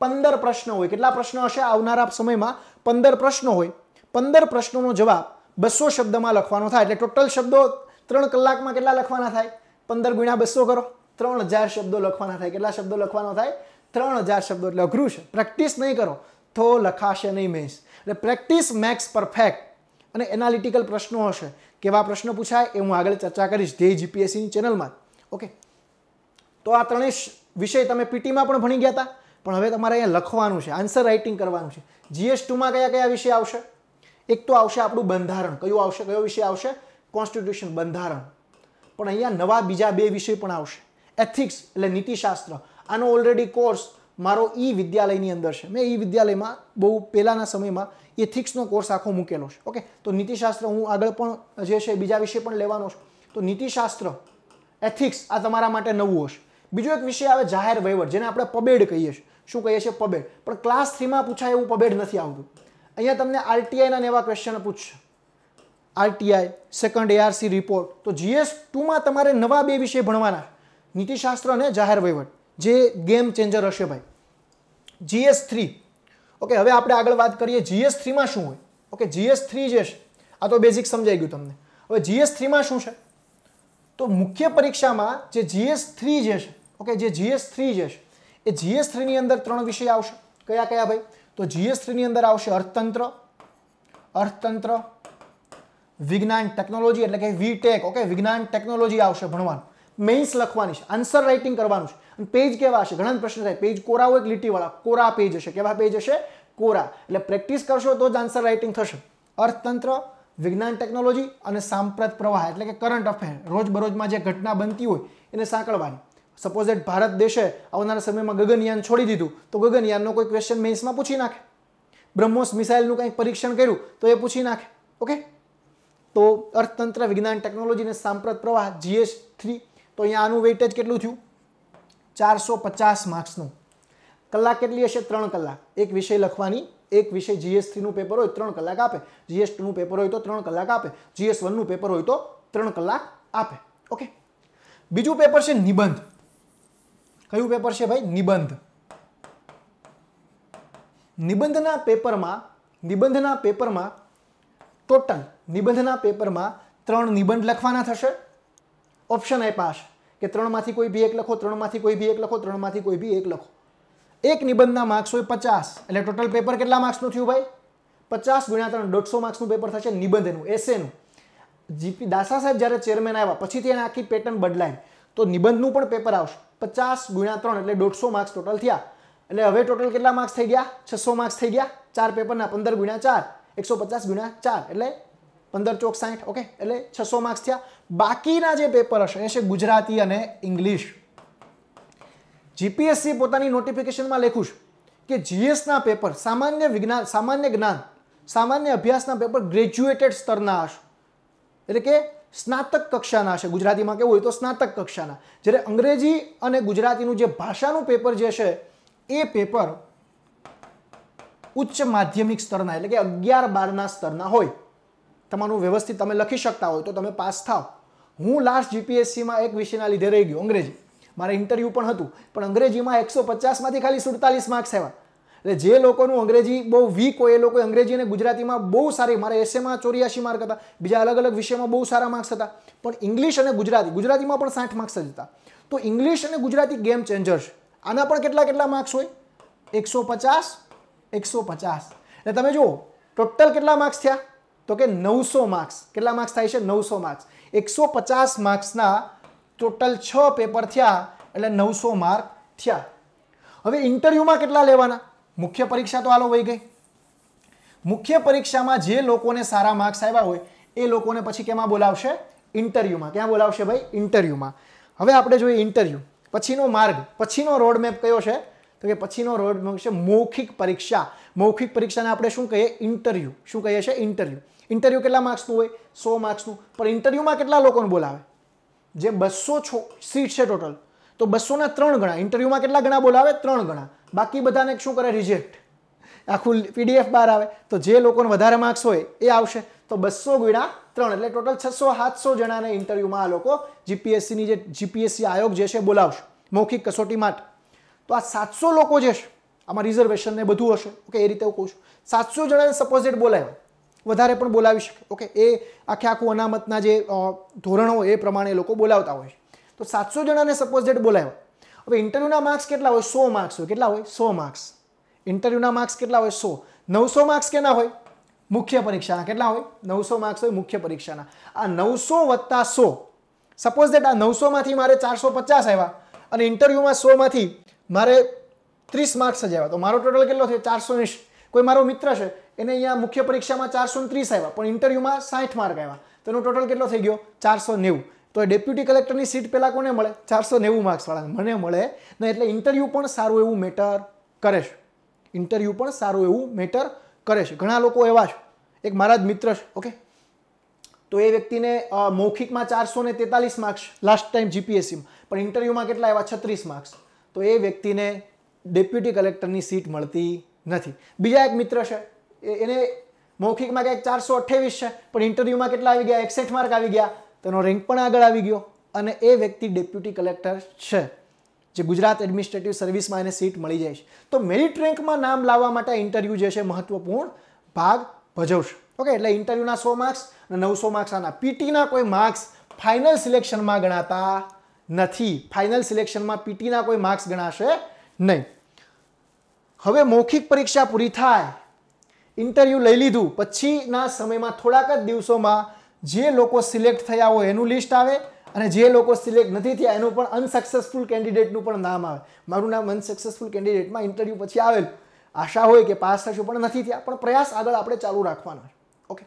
પંદર પ્રશ્નો હોય કેટલા પ્રશ્નો હશે આવનારા સમયમાં પંદર પ્રશ્નો હોય પંદર પ્રશ્નોનો જવાબ બસો શબ્દમાં લખવાનો થાય એટલે ટોટલ શબ્દો ત્રણ કલાકમાં કેટલા લખવાના થાય પંદર ગુણ્યા બસો કરો ત્રણ હજાર શબ્દો લખવાના થાય કેટલા શબ્દો લખવાનો થાય ત્રણ હજાર શબ્દો એટલે અઘરું છે પ્રેક્ટિસ નહીં કરો તો લખાશે નહીં મેન્સ એટલે પ્રેક્ટિસ મેક્સ પરફેક્ટ અને એનાલિટિકલ પ્રશ્નો હશે કેવા પ્રશ્નો પૂછાય એ હું આગળ ચર્ચા કરીશ ધ્યેય જીપીએસસીની ચેનલમાં ઓકે તો આ ત્રણેય વિષય તમે પીટીમાં પણ ભણી ગયા હતા પણ હવે તમારે અહીંયા લખવાનું છે આન્સર રાઇટિંગ કરવાનું છે જીએસ ટુમાં કયા કયા વિષય આવશે એક તો આવશે આપણું બંધારણ કયું આવશે કયો વિષય આવશે કોન્સ્ટિટ્યુશન બંધારણ પણ અહીંયા નવા બીજા બે વિષય પણ આવશે એથિક્સ એટલે નીતિશાસ્ત્ર આનો ઓલરેડી કોર્સ મારો ઈ વિદ્યાલયની અંદર છે મેં ઈ વિદ્યાલયમાં બહુ પહેલાના સમયમાં એથિક્સનો કોર્સ આખો મૂકેલો છે ઓકે તો નીતિશાસ્ત્ર હું આગળ પણ જે છે બીજા વિષય પણ લેવાનો છું તો નીતિશાસ્ત્ર એથિક્સ આ તમારા માટે નવું હશે બીજો એક વિષય આવે જાહેર વહીવટ જેને આપણે પબેડ કહીએ છીએ શું કહીએ છીએ પબેડ પણ ક્લાસ થ્રીમાં પૂછાય એવું પબેડ નથી આવતું અહીંયા તમને આરટીઆઈના એવા ક્વેશ્ચન પૂછશે આરટીઆઈ સેકન્ડ એઆરસી રિપોર્ટ તો જીએસ ટુમાં તમારે નવા બે વિષય ભણવાના નીતિશાસ્ત્ર અને જાહેર વહીવટ જે ગેમ ચેન્જર હશે ભાઈ જીએસ થ્રી ઓકે હવે આપણે આગળ વાત કરીએ જીએસ થ્રીમાં શું હોય ઓકે જીએસ થ્રી જે છે આ તો બેઝિક સમજાઈ ગયું તમને હવે જીએસ થ્રીમાં શું છે તો મુખ્ય પરીક્ષામાં જે જીએસ થ્રી જે છે ઓકે જે જીએસ થ્રી જે છે એ જીએસ થ્રીની અંદર ત્રણ વિષય આવશે કયા કયા ભાઈ તો જીએસટીની અંદર આવશે અર્થતંત્ર અર્થતંત્ર વિજ્ઞાન ટેકનોલોજી એટલે કે વીટેક ઓકે વિજ્ઞાન ટેકનોલોજી આવશે ભણવાનું મેઇન્સ લખવાની છે આન્સર રાઇટિંગ કરવાનું છે અને પેજ કેવા હશે ઘણા પ્રશ્ન થાય પેજ કોરા હોય લીટીવાળા કોરા પેજ હશે કેવા પેજ હશે કોરા એટલે પ્રેક્ટિસ કરશો તો જ આન્સર રાઇટિંગ થશે અર્થતંત્ર વિજ્ઞાન ટેકનોલોજી અને સાંપ્રત પ્રવાહ એટલે કે કરંટ અફેર રોજબરોજમાં જે ઘટના બનતી હોય એને સાંકળવાની સપોઝ એટ ભારત દેશે આવનારા સમયમાં ગગનયાન છોડી દીધું તો ગગનયાનનો કોઈ ક્વેશ્ચન મેન્સમાં પૂછી નાખે બ્રહ્મોસ મિસાઇલનું કંઈક પરીક્ષણ કર્યું તો એ પૂછી નાખે ઓકે તો અર્થતંત્ર વિજ્ઞાન ટેકનોલોજી અને સાંપ્રત પ્રવાહ જીએસ થ્રી તો અહીંયા આનું વેઇટેજ કેટલું થયું ચારસો પચાસ માર્ક્સનું કલાક કેટલી હશે ત્રણ કલાક એક વિષય લખવાની એક વિષય જીએસ થ્રીનું પેપર હોય ત્રણ કલાક આપે જીએસ ટુનું પેપર હોય તો ત્રણ કલાક આપે જીએસ વનનું પેપર હોય તો ત્રણ કલાક આપે ઓકે બીજું પેપર છે નિબંધ કયું પેપર છે ભાઈ નિબંધ નિબંધના પેપરમાં નિબંધના પેપરમાં ટોટલ નિબંધના પેપરમાં ત્રણ નિબંધ લખવાના થશે ઓપ્શન આપ્યા પાસ કે ત્રણમાંથી કોઈ બી એક લખો ત્રણમાંથી કોઈ બી એક લખો ત્રણમાંથી કોઈ બી એક લખો એક નિબંધના માર્ક્સ હોય પચાસ એટલે ટોટલ પેપર કેટલા માર્ક્સનું થયું ભાઈ પચાસ ગુણ્યા ત્રણ દોઢસો માર્ક્સનું પેપર થશે નિબંધનું એસેનું જીપી દાસા સાહેબ જ્યારે ચેરમેન આવ્યા પછીથી એની આખી પેટર્ન બદલાઈ તો નિબંધનું પણ પેપર આવશે પચાસ ગુણ્યા ત્રણ એટલે દોઢસો માર્ક્સ ટોટલ થયા એટલે હવે ટોટલ કેટલા માર્ક્સ થઈ ગયા છસો માર્ક્સ થઈ ગયા ચાર પેપરના પંદર ગુણ્યા ચાર એકસો પચાસ ગુણ્યા ચાર એટલે પંદર ચોક સાઠ ઓકે એટલે છસો માર્ક્સ થયા બાકીના જે પેપર હશે એ છે ગુજરાતી અને ઇંગ્લિશ જીપીએસસી પોતાની નોટિફિકેશનમાં લખ્યું છે કે જીએસના પેપર સામાન્ય વિજ્ઞાન સામાન્ય જ્ઞાન સામાન્ય અભ્યાસના પેપર ગ્રેજ્યુએટેડ સ્તરના હશે એટલે કે સ્નાતક કક્ષાના છે ગુજરાતીમાં કેવું હોય તો સ્નાતક કક્ષાના જ્યારે અંગ્રેજી અને ગુજરાતીનું જે ભાષાનું પેપર જે છે એ પેપર ઉચ્ચ માધ્યમિક સ્તરના એટલે કે અગિયાર બારના સ્તરના હોય તમારું વ્યવસ્થિત તમે લખી શકતા હોય તો તમે પાસ થાવ હું લાસ્ટ જીપીએસસીમાં એક વિષયના લીધે રહી ગયો અંગ્રેજી મારે ઇન્ટરવ્યૂ પણ હતું પણ અંગ્રેજીમાં એકસો પચાસમાંથી ખાલી સુડતાલીસ માર્ક્સ આવ્યા એટલે જે લોકોનું અંગ્રેજી બહુ વીક હોય એ લોકો અંગ્રેજી અને ગુજરાતીમાં બહુ સારી મારે એસએમાં ચોર્યાસી માર્ક હતા બીજા અલગ અલગ વિષયમાં બહુ સારા માર્ક્સ હતા પણ ઇંગ્લિશ અને ગુજરાતી ગુજરાતીમાં પણ સાઠ માર્ક્સ જ હતા તો ઇંગ્લિશ અને ગુજરાતી ગેમ ચેન્જર્સ આના પણ કેટલા કેટલા માર્ક્સ હોય એકસો પચાસ એકસો પચાસ એટલે તમે જુઓ ટોટલ કેટલા માર્ક્સ થયા તો કે નવસો માર્ક્સ કેટલા માર્ક્સ થાય છે નવસો માર્ક્સ એકસો પચાસ માર્ક્સના ટોટલ છ પેપર થયા એટલે નવસો માર્ક થયા હવે ઇન્ટરવ્યૂમાં કેટલા લેવાના મુખ્ય પરીક્ષા તો હાલો વહી ગઈ મુખ્ય પરીક્ષામાં જે લોકોને સારા માર્ક્સ આવ્યા હોય એ લોકોને પછી કેમાં બોલાવશે ઇન્ટરવ્યૂમાં ક્યાં બોલાવશે ભાઈ ઇન્ટરવ્યૂમાં હવે આપણે જોઈએ ઇન્ટરવ્યૂ પછીનો માર્ગ પછીનો રોડ મેપ કયો છે તો કે પછીનો રોડ મેપ છે મૌખિક પરીક્ષા મૌખિક પરીક્ષાને આપણે શું કહીએ ઇન્ટરવ્યૂ શું કહીએ છીએ ઇન્ટરવ્યુ ઇન્ટરવ્યૂ કેટલા માર્ક્સનું હોય સો માર્ક્સનું પણ ઇન્ટરવ્યૂમાં કેટલા લોકોને બોલાવે જે બસો સીટ છે ટોટલ તો બસોના ત્રણ ગણા ઇન્ટરવ્યૂમાં કેટલા ગણા બોલાવે ત્રણ ગણા બાકી બધાને શું કરે રિજેક્ટ આખું પીડીએફ બહાર આવે તો જે લોકોને વધારે માર્ક્સ હોય એ આવશે તો બસો ગુણ્યા ત્રણ એટલે ટોટલ છસો સાતસો જણાને ઇન્ટરવ્યૂમાં આ લોકો જીપીએસસીની જે જીપીએસસી આયોગ જે છે બોલાવશે મૌખિક કસોટી માટે તો આ સાતસો લોકો જે છે આમાં રિઝર્વેશન ને બધું હશે ઓકે એ રીતે હું કહું છું સાતસો જણાને સપોઝિટ બોલાવ્યા વધારે પણ બોલાવી શકે ઓકે એ આખે આખું અનામતના જે ધોરણો એ પ્રમાણે લોકો બોલાવતા હોય છે તો સાતસો જણાને સપોઝ સપોઝિટ બોલાવ્યા હવે ઇન્ટરવ્યૂના માર્ક્સ કેટલા હોય સો માર્ક્સ હોય કેટલા હોય સો માર્ક્સ ઇન્ટરવ્યૂના માર્ક્સ કેટલા હોય સો નવસો માર્ક્સ કેના હોય મુખ્ય પરીક્ષાના કેટલા હોય નવસો માર્ક્સ હોય મુખ્ય પરીક્ષાના આ નવસો વત્તા સો સપોઝ દેટ આ નવસોમાંથી મારે ચારસો પચાસ આવ્યા અને ઇન્ટરવ્યૂમાં સોમાંથી મારે ત્રીસ માર્ક્સ જ આવ્યા તો મારો ટોટલ કેટલો થયો ચારસો કોઈ મારો મિત્ર છે એને અહીંયા મુખ્ય પરીક્ષામાં ચારસો ત્રીસ આવ્યા પણ ઇન્ટરવ્યૂમાં સાઠ માર્ક આવ્યા તેનો ટોટલ કેટલો થઈ ગયો ચારસો નેવું તો એ ડેપ્યુટી કલેક્ટરની સીટ પહેલાં કોને મળે ચારસો નેવું માર્ક્સવાળાને મને મળે ને એટલે ઇન્ટરવ્યૂ પણ સારું એવું મેટર કરે છે ઇન્ટરવ્યૂ પણ સારું એવું મેટર કરે છે ઘણા લોકો એવા છે એક મારા જ મિત્ર છે ઓકે તો એ વ્યક્તિને મૌખિકમાં ચારસો ને તેતાલીસ માર્ક્સ લાસ્ટ ટાઈમ જીપીએસસીમાં પણ ઇન્ટરવ્યૂમાં કેટલા એવા છત્રીસ માર્ક્સ તો એ વ્યક્તિને ડેપ્યુટી કલેક્ટરની સીટ મળતી નથી બીજા એક મિત્ર છે એને મૌખિકમાં કંઈક ચારસો અઠ્યાવીસ છે પણ ઇન્ટરવ્યૂમાં કેટલા આવી ગયા એકસઠ માર્ક આવી ગયા તેનો રેન્ક પણ આગળ આવી ગયો અને એ વ્યક્તિ ડેપ્યુટી કલેક્ટર છે જે ગુજરાત એડમિનિસ્ટ્રેટિવ સર્વિસમાં એને સીટ મળી જાય છે તો મેરિટ રેન્કમાં નામ લાવવા માટે ઇન્ટરવ્યૂ જે છે મહત્વપૂર્ણ ભાગ ભજવશે ઓકે એટલે ઇન્ટરવ્યૂના સો માર્ક્સ અને નવસો માર્ક્સ આના પીટીના કોઈ માર્ક્સ ફાઇનલ સિલેક્શનમાં ગણાતા નથી ફાઇનલ સિલેક્શનમાં પીટીના કોઈ માર્ક્સ ગણાશે નહીં હવે મૌખિક પરીક્ષા પૂરી થાય ઇન્ટરવ્યૂ લઈ લીધું પછીના સમયમાં થોડાક જ દિવસોમાં જે લોકો સિલેક્ટ થયા હોય એનું લિસ્ટ આવે અને જે લોકો સિલેક્ટ નથી થયા એનું પણ અનસક્સેસફુલ કેન્ડિડેટનું પણ નામ આવે મારું નામ અનસક્સેસફુલ કેન્ડિડેટમાં ઇન્ટરવ્યૂ પછી આવેલ આશા હોય કે પાસ થશું પણ નથી થયા પણ પ્રયાસ આગળ આપણે ચાલુ રાખવાનો ઓકે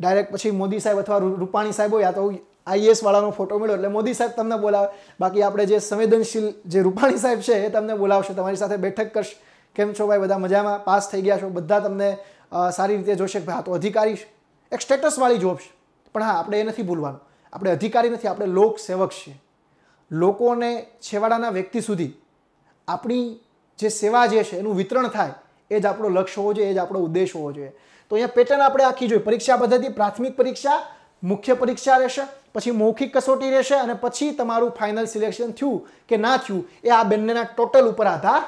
ડાયરેક્ટ પછી મોદી સાહેબ અથવા રૂપાણી સાહેબ હોય આ તો આઈએસ વાળાનો ફોટો મળ્યો એટલે મોદી સાહેબ તમને બોલાવે બાકી આપણે જે સંવેદનશીલ જે રૂપાણી સાહેબ છે એ તમને બોલાવશે તમારી સાથે બેઠક કરશે કેમ છો ભાઈ બધા મજામાં પાસ થઈ ગયા છો બધા તમને સારી રીતે જોશે ભાઈ આ તો અધિકારી છે એક સ્ટેટસવાળી જોબ છે પણ હા આપણે એ નથી ભૂલવાનું આપણે અધિકારી નથી આપણે લોકસેવક છીએ લોકોને છેવાડાના વ્યક્તિ સુધી આપણી જે સેવા જે છે એનું વિતરણ થાય એ જ આપણો લક્ષ્ય હોવો જોઈએ એ જ આપણો ઉદ્દેશ હોવો જોઈએ તો અહીંયા પેટર્ન આપણે આખી જોઈએ પરીક્ષા પદ્ધતિ પ્રાથમિક પરીક્ષા મુખ્ય પરીક્ષા રહેશે પછી મૌખિક કસોટી રહેશે અને પછી તમારું ફાઇનલ સિલેક્શન થયું કે ના થયું એ આ બંનેના ટોટલ ઉપર આધાર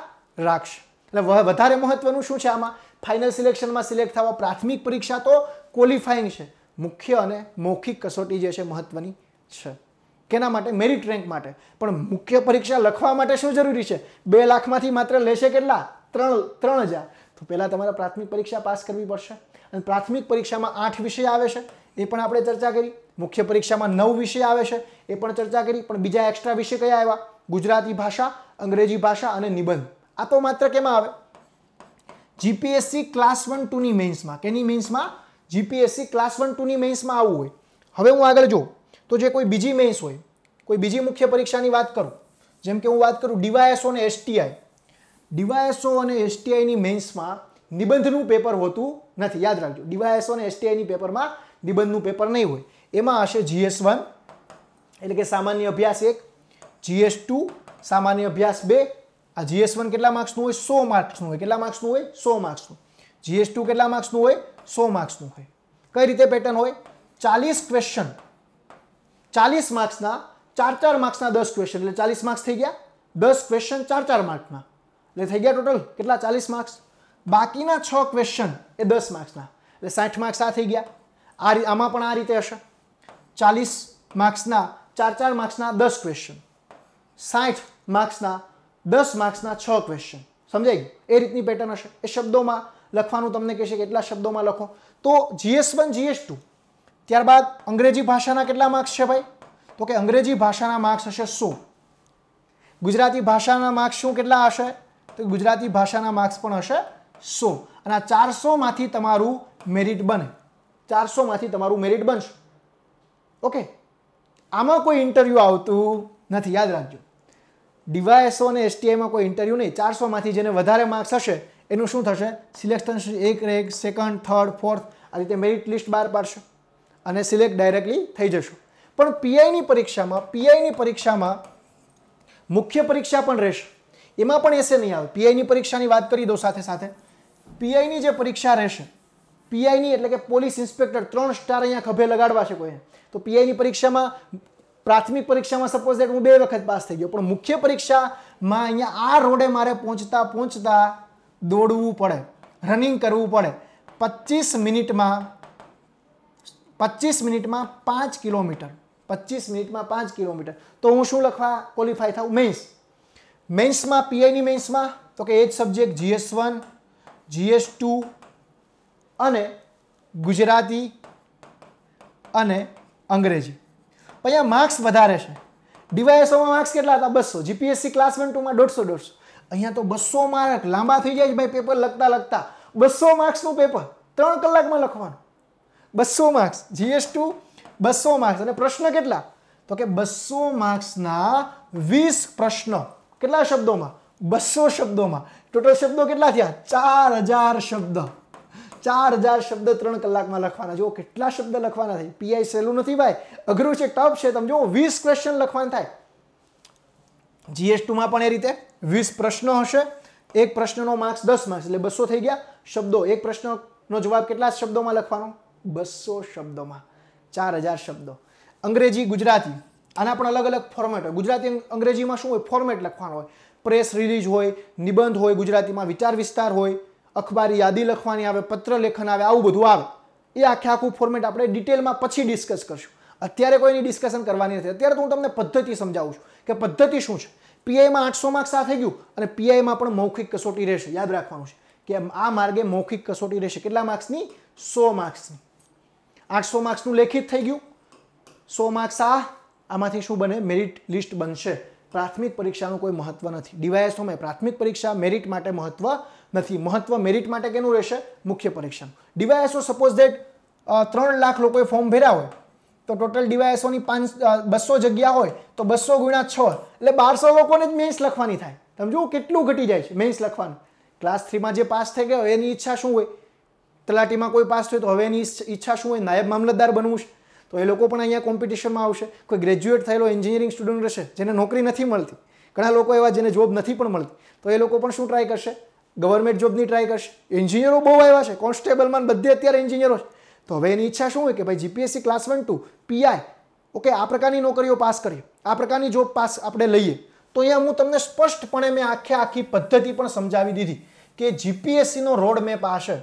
રાખશે એટલે વધારે મહત્વનું શું છે આમાં ફાઇનલ સિલેક્શનમાં સિલેક્ટ થવા પ્રાથમિક પરીક્ષા તો ક્વોલિફાઈંગ છે મુખ્ય અને મૌખિક કસોટી જે છે મહત્ત્વની છે કેના માટે મેરિટ રેન્ક માટે પણ મુખ્ય પરીક્ષા લખવા માટે શું જરૂરી છે બે લાખમાંથી માત્ર લેશે કેટલા ત્રણ ત્રણ હજાર તો પહેલાં તમારે પ્રાથમિક પરીક્ષા પાસ કરવી પડશે અને પ્રાથમિક પરીક્ષામાં આઠ વિષય આવે છે એ પણ આપણે ચર્ચા કરી મુખ્ય પરીક્ષામાં નવ વિષય આવે છે એ પણ ચર્ચા કરી પણ બીજા એક્સ્ટ્રા વિષય કયા આવ્યા ગુજરાતી ભાષા અંગ્રેજી ભાષા અને નિબંધ આ તો માત્ર કેમાં આવે જીપીએસસી ક્લાસ વન ટુની મેન્સમાં કેની મેન્સમાં જીપીએસસી ક્લાસ વન ટુની મેન્સમાં આવવું હોય હવે હું આગળ જોઉં તો જે કોઈ બીજી મેન્સ હોય કોઈ બીજી મુખ્ય પરીક્ષાની વાત કરું જેમ કે હું વાત કરું ડીવાયએસઓ અને એસટીઆઈ ડીવાયએસઓ અને એસટીઆઈની મેન્સમાં નિબંધનું પેપર હોતું નથી યાદ રાખજો ડીવાયએસઓ અને એસટીઆઈની પેપરમાં નિબંધનું પેપર નહીં હોય એમાં હશે જીએસ વન એટલે કે સામાન્ય અભ્યાસ એક જીએસ ટુ સામાન્ય અભ્યાસ બે આ જીએસ વન કેટલા માર્ક્સનું હોય સો માર્ક્સનું હોય કેટલા માર્ક્સનું હોય સો માર્ક્સનું જીએસ ટુ કેટલા માર્ક્સનું હોય સો માર્ક્સનું હોય કઈ રીતે પેટર્ન હોય ચાલીસ ક્વેશ્ચન ચાલીસ માર્ક્સના ચાર ચાર માર્ક્સના દસ ક્વેશ્ચન એટલે ચાલીસ માર્ક્સ થઈ ગયા દસ ક્વેશ્ચન ચાર ચાર માર્કના એટલે થઈ ગયા ટોટલ કેટલા ચાલીસ માર્ક્સ બાકીના છ ક્વેશ્ચન એ દસ માર્ક્સના એટલે સાઠ માર્ક્સ આ થઈ ગયા આ આમાં પણ આ રીતે હશે ચાલીસ માર્ક્સના ચાર ચાર માર્ક્સના દસ ક્વેશ્ચન સાઠ માર્ક્સના દસ માર્ક્સના છ ક્વેશ્ચન સમજાઈ એ રીતની પેટર્ન હશે એ શબ્દોમાં લખવાનું તમને કહેશે કે એટલા શબ્દોમાં લખો તો જીએસ વન જીએસ ટુ ત્યારબાદ અંગ્રેજી ભાષાના કેટલા માર્ક્સ છે ભાઈ તો કે અંગ્રેજી ભાષાના માર્ક્સ હશે સો ગુજરાતી ભાષાના માર્ક્સ શું કેટલા હશે તો ગુજરાતી ભાષાના માર્ક્સ પણ હશે સો અને આ ચારસોમાંથી તમારું મેરિટ બને ચારસોમાંથી તમારું મેરિટ બનશે ઓકે આમાં કોઈ ઇન્ટરવ્યૂ આવતું નથી યાદ રાખજો ડીવાયએસઓ અને એસટીઆઈમાં કોઈ ઇન્ટરવ્યૂ નહીં ચારસોમાંથી જેને વધારે માર્ક્સ હશે એનું શું થશે સિલેક્શન એક રેક સેકન્ડ થર્ડ ફોર્થ આ રીતે મેરિટ લિસ્ટ બહાર પાડશે અને સિલેક્ટ ડાયરેક્ટલી થઈ જશો પણ પીઆઈની પરીક્ષામાં પીઆઈની પરીક્ષામાં મુખ્ય પરીક્ષા પણ રહેશે એમાં પણ એસે નહીં આવે પીઆઈની પરીક્ષાની વાત કરી દો સાથે સાથે પીઆઈની જે પરીક્ષા રહેશે પીઆઈની એટલે કે પોલીસ ઇન્સ્પેક્ટર ત્રણ સ્ટાર અહીંયા ખભે લગાડવા છે કોઈએ તો પીઆઈની પરીક્ષામાં પ્રાથમિક પરીક્ષામાં સપોઝ દેટ હું બે વખત પાસ થઈ ગયો પણ મુખ્ય પરીક્ષામાં અહીંયા આ રોડે મારે પહોંચતા પહોંચતા દોડવું પડે રનિંગ કરવું પડે પચીસ મિનિટમાં પચીસ મિનિટમાં પાંચ કિલોમીટર પચીસ મિનિટમાં પાંચ કિલોમીટર તો હું શું લખવા ક્વોલિફાય થાઉં મેન્સ મેન્સમાં પીઆઈની મેન્સમાં તો કે એ જ subject GS one GS two અને ગુજરાતી અને અંગ્રેજી અહીંયા માર્ક્સ વધારે છે ડીવાયએસઓમાં માર્ક્સ કેટલા હતા બસો જીપીએસસી ક્લાસ વન ટુમાં દોઢસો દોઢસો અહીંયા તો બસો માર્ક લાંબા થઈ જાય ભાઈ પેપર લખતા લખતા બસો માર્ક્સનું પેપર ત્રણ કલાકમાં લખવાનું બસો માર્ક્સ જીએસ ટુ બસો માર્ક્સ અને પ્રશ્ન કેટલા તો કે બસો માર્ક્સના વીસ પ્રશ્ન કેટલા શબ્દોમાં બસો શબ્દોમાં ટોટલ શબ્દો કેટલા થયા ચાર હજાર શબ્દ ચાર હજાર શબ્દ ત્રણ કલાકમાં લખવાના જુઓ કેટલા શબ્દ લખવાના થાય પીઆઈ સહેલું નથી ભાઈ અઘરું છે ટફ છે તમે જુઓ વીસ ક્વેશ્ચન લખવાના થાય જીએસ ટુમાં પણ એ રીતે વીસ પ્રશ્નો હશે એક પ્રશ્નનો માર્ક્સ દસ માર્ક્સ એટલે બસો થઈ ગયા શબ્દો એક પ્રશ્નનો જવાબ કેટલા શબ્દોમાં લખવાનો બસો શબ્દોમાં ચાર હજાર શબ્દો અંગ્રેજી ગુજરાતી આના પણ અલગ અલગ ફોર્મેટ હોય ગુજરાતી અંગ્રેજીમાં શું હોય ફોર્મેટ લખવાનું હોય પ્રેસ રિલીઝ હોય નિબંધ હોય ગુજરાતીમાં વિચાર વિસ્તાર હોય અખબારી યાદી લખવાની આવે પત્ર લેખન આવે આવું બધું આવે એ આખે આખું ફોર્મેટ આપણે ડિટેલમાં પછી ડિસ્કસ કરશું અત્યારે કોઈની ડિસ્કશન કરવાની નથી અત્યારે તો હું તમને પદ્ધતિ સમજાવું છું કે પદ્ધતિ શું છે પીઆઈમાં આઠસો માર્ક્સ આ થઈ ગયું અને પીઆઈમાં પણ મૌખિક કસોટી રહેશે યાદ રાખવાનું છે કે આ માર્ગે મૌખિક કસોટી રહેશે કેટલા માર્ક્સની સો માર્ક્સની આઠસો માર્ક્સનું લેખિત થઈ ગયું સો માર્ક્સ આ આમાંથી શું બને મેરિટ લિસ્ટ બનશે પ્રાથમિક પરીક્ષાનું કોઈ મહત્વ નથી ડીવાયએસઓમાં પ્રાથમિક પરીક્ષા મેરિટ માટે મહત્વ નથી મહત્વ મેરિટ માટે કેનું રહેશે મુખ્ય પરીક્ષાનું ડીવાયએસઓ સપોઝ દેટ ત્રણ લાખ લોકોએ ફોર્મ ભર્યા હોય તો ટોટલ ડીવાયએસઓની પાંચ બસો જગ્યા હોય તો બસો ગુણ્યા છ એટલે બારસો લોકોને જ મેન્સ લખવાની થાય સમજો કેટલું ઘટી જાય છે મેન્સ લખવાનું ક્લાસ થ્રીમાં જે પાસ થઈ ગયો એની ઈચ્છા શું હોય તલાટીમાં કોઈ પાસ થયું તો હવે એની ઈચ્છા શું હોય નાયબ મામલતદાર બનવું છે તો એ લોકો પણ અહીંયા કોમ્પિટિશનમાં આવશે કોઈ ગ્રેજ્યુએટ થયેલો એન્જિનિયરિંગ સ્ટુડન્ટ રહેશે જેને નોકરી નથી મળતી ઘણા લોકો એવા જેને જોબ નથી પણ મળતી તો એ લોકો પણ શું ટ્રાય કરશે ગવર્મેન્ટ જોબની ટ્રાય કરશે એન્જિનિયરો બહુ આવ્યા છે કોન્સ્ટેબલમાં બધે અત્યારે એન્જિનિયરો છે તો હવે એની ઈચ્છા શું હોય કે ભાઈ GPSC class one two PI okay આ પ્રકારની નોકરીઓ પાસ કરીએ આ પ્રકારની જોબ પાસ આપણે લઈએ તો અહીંયા હું તમને સ્પષ્ટપણે મેં આખે આખી પદ્ધતિ પણ સમજાવી દીધી કે જીપીએસસીનો રોડ મેપ આશે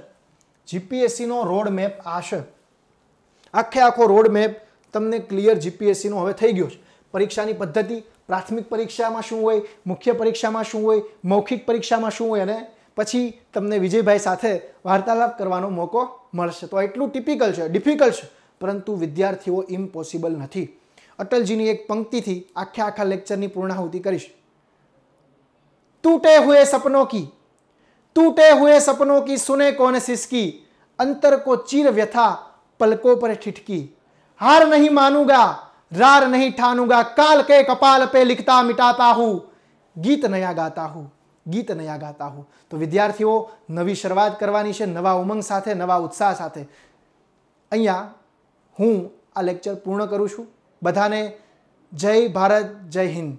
જીપીએસસીનો રોડ મેપ આશે આખે આખો રોડ મેપ તમને ક્લિયર જીપીએસસીનો હવે થઈ ગયો છે પરીક્ષાની પદ્ધતિ પ્રાથમિક પરીક્ષામાં શું હોય મુખ્ય પરીક્ષામાં શું હોય મૌખિક પરીક્ષામાં શું હોય અને પછી તમને વિજયભાઈ સાથે વાર્તાલાપ કરવાનો મોકો મળશે તો એટલું ટિપિકલ છે ડિફિકલ્ટ છે પરંતુ વિદ્યાર્થીઓ ઇમ્પોસિબલ નથી અટલજીની એક પંક્તિ હતી આખા આખા લેક્ચરની પૂર્ણાવતી કરીશ તૂટે હુએ સપનો કી તૂટે હુએ સપનો કી સુને કોને સિસકી અંતર કો ચીર વ્યથા પલકો પર ઠીઠકી હાર નહીં માનુંગા રાર નહીં ઠાનુંગા કાલ કે કપાલ પર લખતા મિટાતા હું ગીત નયા ગાતા હું ગીત નયા ગાતા હું તો વિદ્યાર્થીઓ નવી શરૂઆત કરવાની છે નવા ઉમંગ સાથે નવા ઉત્સાહ સાથે અહીંયા હું આ લેક્ચર પૂર્ણ કરું છું બધાને જય ભારત જય હિન્દ